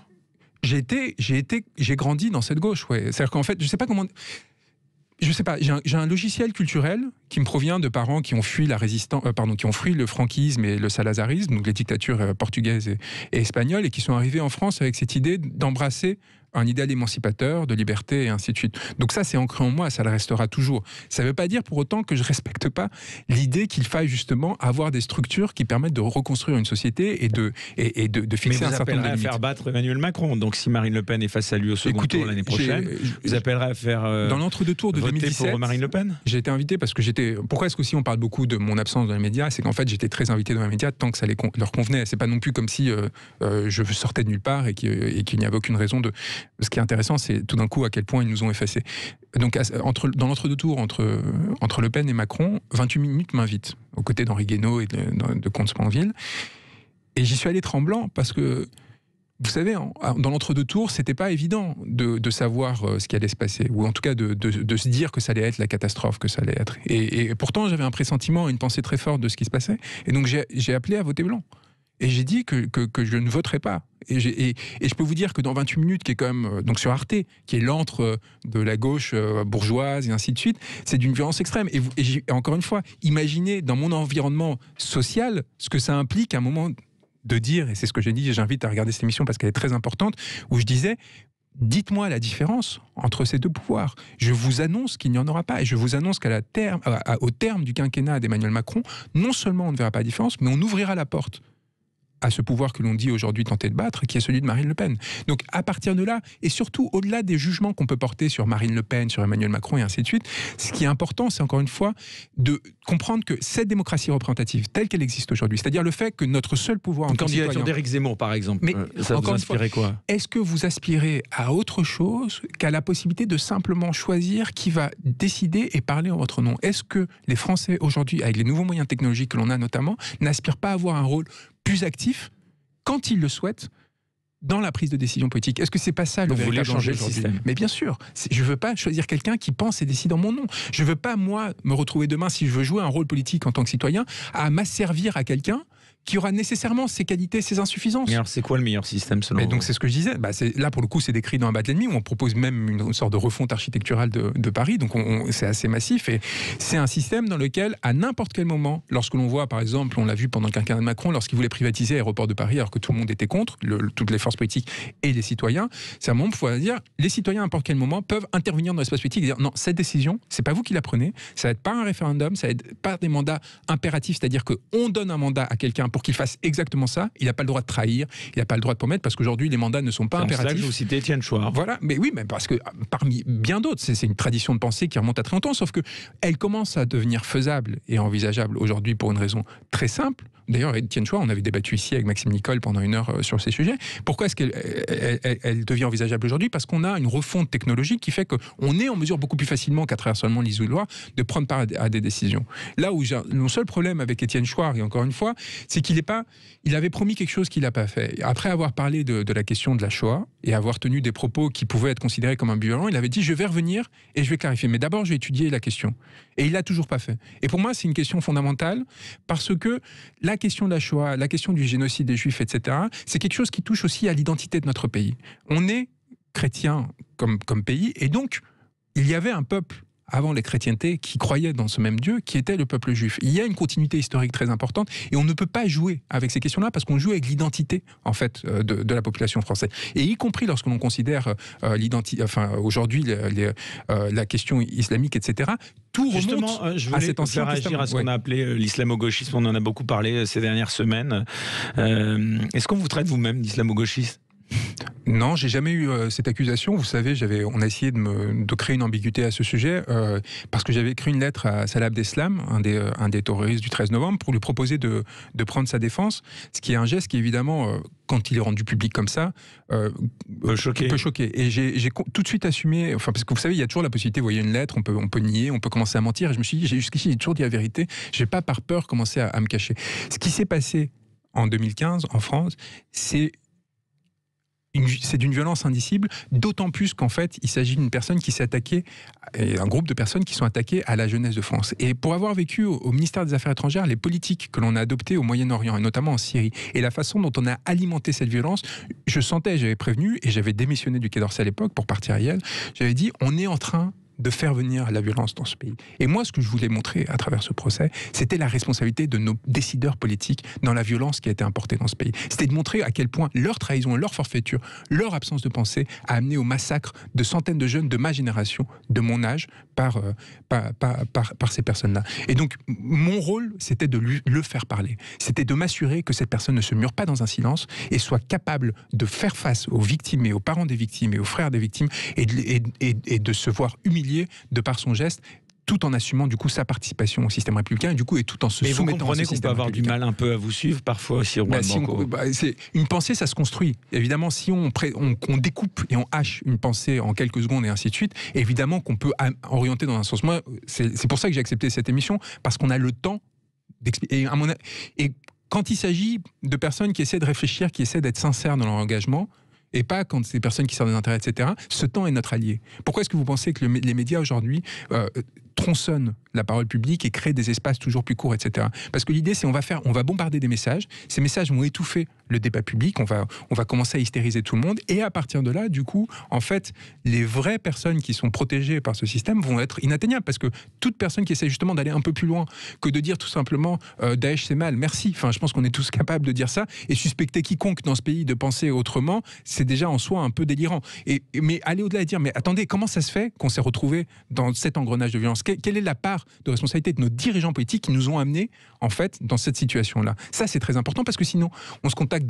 j'ai été, j'ai été, j'ai grandi dans cette gauche. Ouais. C'est-à-dire qu'en fait, je sais pas comment je sais pas, j'ai un, logiciel culturel qui me provient de parents qui ont fui la euh, pardon, qui ont le franquisme et le salazarisme, donc les dictatures euh, portugaises et espagnoles, et qui sont arrivés en France avec cette idée d'embrasser un idéal émancipateur, de liberté, et ainsi de suite. Donc ça, c'est ancré en moi, ça le restera toujours. Ça ne veut pas dire pour autant que je respecte pas l'idée qu'il faille justement avoir des structures qui permettent de reconstruire une société et de, et, de, fixer un certain nombre de limites. à faire battre Emmanuel Macron. Donc si Marine Le Pen est face à lui au second tour l'année prochaine, vous appellerez à faire euh, dans l'entre-deux-tours de 2017 pour Marine Le Pen. J'ai été invité parce que j'étais. Pourquoi est-ce qu'on on parle beaucoup de mon absence dans les médias C'est qu'en fait j'étais très invité dans les médias tant que ça leur convenait. C'est pas non plus comme si euh, euh, je sortais de nulle part et qu'il n'y avait aucune raison de, ce qui est intéressant, c'est tout d'un coup à quel point ils nous ont effacés. Donc, entre, dans l'entre-deux-tours, entre, entre Le Pen et Macron, 28 minutes m'invite, aux côtés d'Henri Guénaud et de, de Comte Spanville. Et j'y suis allé tremblant parce que, vous savez, dans l'entre-deux-tours, c'était pas évident de, savoir euh, ce qui allait se passer, ou en tout cas de, se dire que ça allait être la catastrophe, que ça allait être. Et, et pourtant, j'avais un pressentiment, une pensée très forte de ce qui se passait. Et donc, j'ai appelé à voter blanc. Et j'ai dit que, que, je ne voterai pas. Et, je peux vous dire que dans 28 minutes, qui est quand même, euh, donc sur Arte, qui est l'antre euh, de la gauche euh, bourgeoise et ainsi de suite, c'est d'une violence extrême. Et, encore une fois, imaginez dans mon environnement social ce que ça implique à un moment de dire, et c'est ce que j'ai dit, et j'invite à regarder cette émission parce qu'elle est très importante, où je disais, dites-moi la différence entre ces deux pouvoirs. Je vous annonce qu'il n'y en aura pas. Et je vous annonce qu'à terme, au terme du quinquennat d'Emmanuel Macron, non seulement on ne verra pas la différence, mais on ouvrira la porte à ce pouvoir que l'on dit aujourd'hui tenter de battre, qui est celui de Marine Le Pen. Donc à partir de là, et surtout au-delà des jugements qu'on peut porter sur Marine Le Pen, sur Emmanuel Macron et ainsi de suite, ce qui est important, c'est encore une fois de comprendre que cette démocratie représentative, telle qu'elle existe aujourd'hui, c'est-à-dire le fait que notre seul pouvoir... en candidature d'Éric Zemmour, par exemple, mais euh, ça vous quoi Est-ce que vous aspirez à autre chose qu'à la possibilité de simplement choisir qui va décider et parler en votre nom Est-ce que les Français aujourd'hui, avec les nouveaux moyens technologiques que l'on a notamment, n'aspirent pas à avoir un rôle plus actif, quand il le souhaite, dans la prise de décision politique. Est-ce que c'est pas ça le Vous changer le système Mais bien sûr, je veux pas choisir quelqu'un qui pense et décide en mon nom. Je veux pas moi me retrouver demain si je veux jouer un rôle politique en tant que citoyen à m'asservir à quelqu'un qui aura nécessairement ses qualités, ses insuffisances. Mais alors, c'est quoi le meilleur système selon Mais vous Donc, c'est ce que je disais. Bah, là, pour le coup, c'est décrit dans un bas de l'ennemi où on propose même une sorte de refonte architecturale de, Paris. Donc, c'est assez massif. Et c'est un système dans lequel, à n'importe quel moment, lorsque l'on voit, par exemple, on l'a vu pendant le quinquennat de Macron, lorsqu'il voulait privatiser l'aéroport de Paris alors que tout le monde était contre, toutes les forces politiques et les citoyens, c'est un moment où dire les citoyens, à n'importe quel moment, peuvent intervenir dans l'espace politique et dire non, cette décision, c'est pas vous qui la prenez, ça va être pas un référendum, ça va être pas des mandats impératifs, c'est-à-dire qu'on donne un mandat à quelqu'un pour qu'il fasse exactement ça, il n'a pas le droit de trahir, il n'a pas le droit de promettre, parce qu'aujourd'hui, les mandats ne sont pas impératifs. C'est ça que vous Étienne Chouard. Voilà, mais oui, parce que parmi bien d'autres, c'est une tradition de pensée qui remonte à très longtemps, sauf que commence à devenir faisable et envisageable aujourd'hui pour une raison très simple. D'ailleurs, Étienne Chouard, on avait débattu ici avec Maxime Nicole pendant une heure euh, sur ces sujets. Pourquoi est-ce qu'elle devient envisageable aujourd'hui Parce qu'on a une refonte technologique qui fait qu'on est en mesure beaucoup plus facilement qu'à travers seulement l'isoloir de prendre part à des décisions. Là où mon seul problème avec Étienne Chouard, et encore une fois, c'est qu'il n'est pas, il avait promis quelque chose qu'il n'a pas fait. Après avoir parlé de, la question de la Shoah et avoir tenu des propos qui pouvaient être considérés comme un il avait dit je vais revenir et je vais clarifier. Mais d'abord, je vais étudier la question. Et il l'a toujours pas fait. Et pour moi, c'est une question fondamentale parce que la question de la Shoah, la question du génocide des Juifs, etc., c'est quelque chose qui touche aussi à l'identité de notre pays. On est chrétien comme pays et donc il y avait un peuple avant les chrétientés qui croyaient dans ce même Dieu, qui était le peuple juif. Il y a une continuité historique très importante et on ne peut pas jouer avec ces questions-là parce qu'on joue avec l'identité en fait euh, de, la population française. Et y compris lorsque l'on considère euh, euh, l'identité, enfin aujourd'hui la question islamique, etc. Tout Justement, remonte je voulais à cet ancien réagir à ce qu'on a appelé l'islamo-gauchisme. On en a beaucoup parlé ces dernières semaines. Est-ce qu'on vous traite vous-même d'islamo-gauchiste non, j'ai jamais eu euh, cette accusation. Vous savez, j'avais, on a essayé de, créer une ambiguïté à ce sujet euh, parce que j'avais écrit une lettre à Salah Abdeslam, un des, euh, un des terroristes du 13 novembre, pour lui proposer de, prendre sa défense, ce qui est un geste qui, évidemment, quand il est rendu public comme ça, peut choquer. peut, choquer. Et j'ai tout de suite assumé, parce que vous savez, il y a toujours la possibilité, vous voyez une lettre, on peut, nier, on peut commencer à mentir. Et je me suis dit, jusqu'ici, j'ai toujours dit la vérité, Je n'ai pas par peur commencé à me cacher. Ce qui s'est passé en 2015 en France, c'est c'est d'une violence indicible, d'autant plus qu'en fait, il s'agit d'une personne qui s'est attaquée, et un groupe de personnes qui sont attaquées à la jeunesse de France. Et pour avoir vécu au, ministère des Affaires étrangères les politiques que l'on a adoptées au Moyen-Orient, et notamment en Syrie, et la façon dont on a alimenté cette violence, je sentais, j'avais prévenu, et j'avais démissionné du Quai d'Orsay à l'époque pour partir à Yale, j'avais dit, on est en train de faire venir la violence dans ce pays. Et moi, ce que je voulais montrer à travers ce procès, c'était la responsabilité de nos décideurs politiques dans la violence qui a été importée dans ce pays. C'était de montrer à quel point leur trahison, leur forfaiture, leur absence de pensée a amené au massacre de centaines de jeunes de ma génération, de mon âge, par, euh, par, par, par, ces personnes-là. Et donc, mon rôle, c'était de lui, le faire parler. C'était de m'assurer que cette personne ne se mure pas dans un silence et soit capable de faire face aux victimes et aux parents des victimes et aux frères des victimes et de, et, et de se voir humilié de par son geste tout en assumant du coup sa participation au système républicain et du coup et tout en se Mais vous comprenez qu'on peut avoir du mal un peu à vous suivre parfois aussi bah, si on, bah, une pensée ça se construit évidemment si on, découpe et on hache une pensée en quelques secondes et ainsi de suite évidemment qu'on peut orienter dans un sens moi c'est pour ça que j'ai accepté cette émission parce qu'on a le temps d'expliquer et quand il s'agit de personnes qui essaient de réfléchir qui essaient d'être sincères dans leur engagement et pas quand c'est des personnes qui servent des intérêts, etc. Ce temps est notre allié. Pourquoi est-ce que vous pensez que les médias aujourd'hui euh, tronçonne la parole publique et crée des espaces toujours plus courts, etc. Parce que l'idée, c'est on va faire, on va bombarder des messages. Ces messages vont étouffer le débat public. On va, on va commencer à hystériser tout le monde. Et à partir de là, du coup, en fait, les vraies personnes qui sont protégées par ce système vont être inatteignables parce que toute personne qui essaie justement d'aller un peu plus loin que de dire tout simplement euh, Daesh c'est mal, merci. Enfin, je pense qu'on est tous capables de dire ça et suspecter quiconque dans ce pays de penser autrement, c'est déjà en soi un peu délirant. Et mais aller au-delà et dire mais attendez, comment ça se fait qu'on s'est retrouvé dans cet engrenage de violence quelle est la part de responsabilité de nos dirigeants politiques qui nous ont amenés, en fait, dans cette situation-là Ça, c'est très important parce que sinon, on se, contente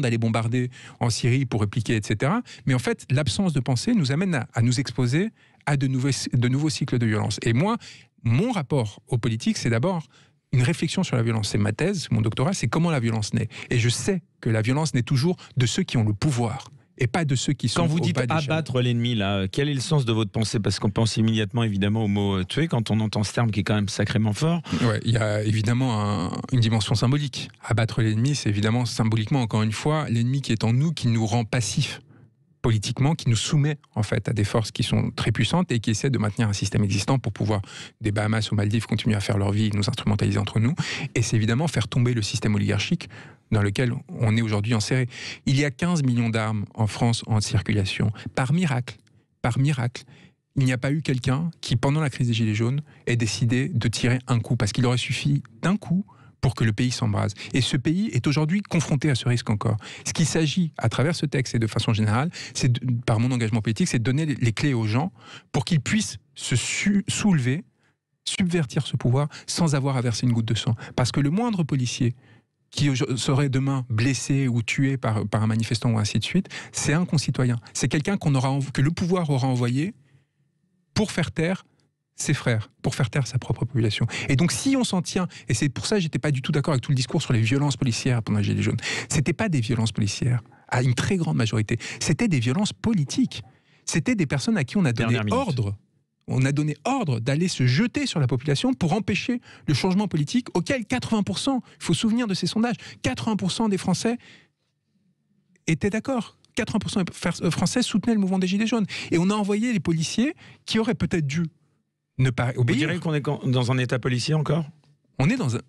d'aller bombarder en Syrie pour répliquer, etc. Mais en fait, l'absence de pensée nous amène à, nous exposer à de nouveaux, de nouveaux cycles de violence. Et moi, mon rapport aux politiques, c'est d'abord une réflexion sur la violence. C'est ma thèse, mon doctorat, c'est comment la violence naît. Et je sais que la violence naît toujours de ceux qui ont le pouvoir et pas de ceux qui sont. Quand vous dites abattre l'ennemi, là, quel est le sens de votre pensée Parce qu'on pense immédiatement, évidemment, au mot euh, tuer quand on entend ce terme qui est quand même sacrément fort. il y a évidemment une dimension symbolique. Abattre l'ennemi, c'est évidemment symboliquement, encore une fois, l'ennemi qui est en nous, qui nous rend passifs politiquement, qui nous soumet en fait à des forces qui sont très puissantes et qui essaient de maintenir un système existant pour pouvoir des Bahamas aux Maldives continuer à faire leur vie, nous instrumentaliser entre nous. Et c'est évidemment faire tomber le système oligarchique dans lequel on est aujourd'hui enserré. Il y a 15 millions d'armes en France en circulation. Par miracle, par miracle, il n'y a pas eu quelqu'un qui, pendant la crise des Gilets jaunes, ait décidé de tirer un coup, parce qu'il aurait suffi d'un coup pour que le pays s'embrase. Et ce pays est aujourd'hui confronté à ce risque encore. Ce qu'il s'agit, à travers ce texte et de façon générale, c'est par mon engagement politique, c'est de donner les clés aux gens pour qu'ils puissent se soulever, subvertir ce pouvoir sans avoir à verser une goutte de sang. Parce que le moindre policier, qui serait demain blessé ou tué par, par un manifestant ou ainsi de suite, c'est un concitoyen. C'est quelqu'un qu'on aura que le pouvoir aura envoyé pour faire taire ses frères, pour faire taire sa propre population. Et donc si on s'en tient, et c'est pour ça que j'étais pas du tout d'accord avec tout le discours sur les violences policières pendant les Gilets jaunes, c'était pas des violences policières, à une très grande majorité, c'était des violences politiques. C'était des personnes à qui on a donné ordre on a donné ordre d'aller se jeter sur la population pour empêcher le changement politique auquel 80%, il faut se souvenir de ces sondages, 80% des Français étaient d'accord. 80% des euh, Français soutenaient le mouvement des Gilets jaunes. Et on a envoyé les policiers qui auraient peut-être dû ne pas obéir. Vous dirais qu'on est dans un état policier encore on est, dans un,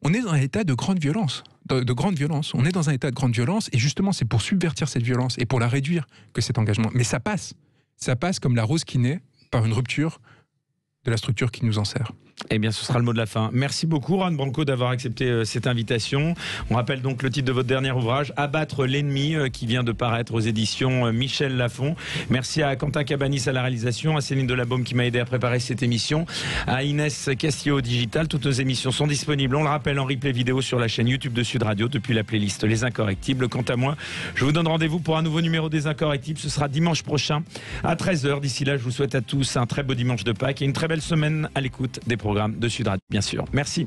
on est dans un état de grande violence. de, grande violence. On est dans un état de grande violence. Et justement, c'est pour subvertir cette violence et pour la réduire que cet engagement. Mais ça passe. Ça passe comme la rose qui naît par une rupture de la structure qui nous en sert. Eh bien, ce sera le mot de la fin. Merci beaucoup, Ron Branco, d'avoir accepté euh, cette invitation. On rappelle donc le titre de votre dernier ouvrage, Abattre l'ennemi, euh, qui vient de paraître aux éditions euh, Michel Lafon. Merci à Quentin Cabanis à la réalisation, à Céline Delabaume qui m'a aidé à préparer cette émission, à Inès Castillo Digital. Toutes nos émissions sont disponibles, on le rappelle, en replay vidéo sur la chaîne YouTube de Sud Radio depuis la playlist Les Incorrectibles. Quant à moi, je vous donne rendez-vous pour un nouveau numéro des Incorrectibles. Ce sera dimanche prochain à 13h. D'ici là, je vous souhaite à tous un très beau dimanche de Pâques et une très belle semaine à l'écoute des programme de Sud bien sûr. Merci.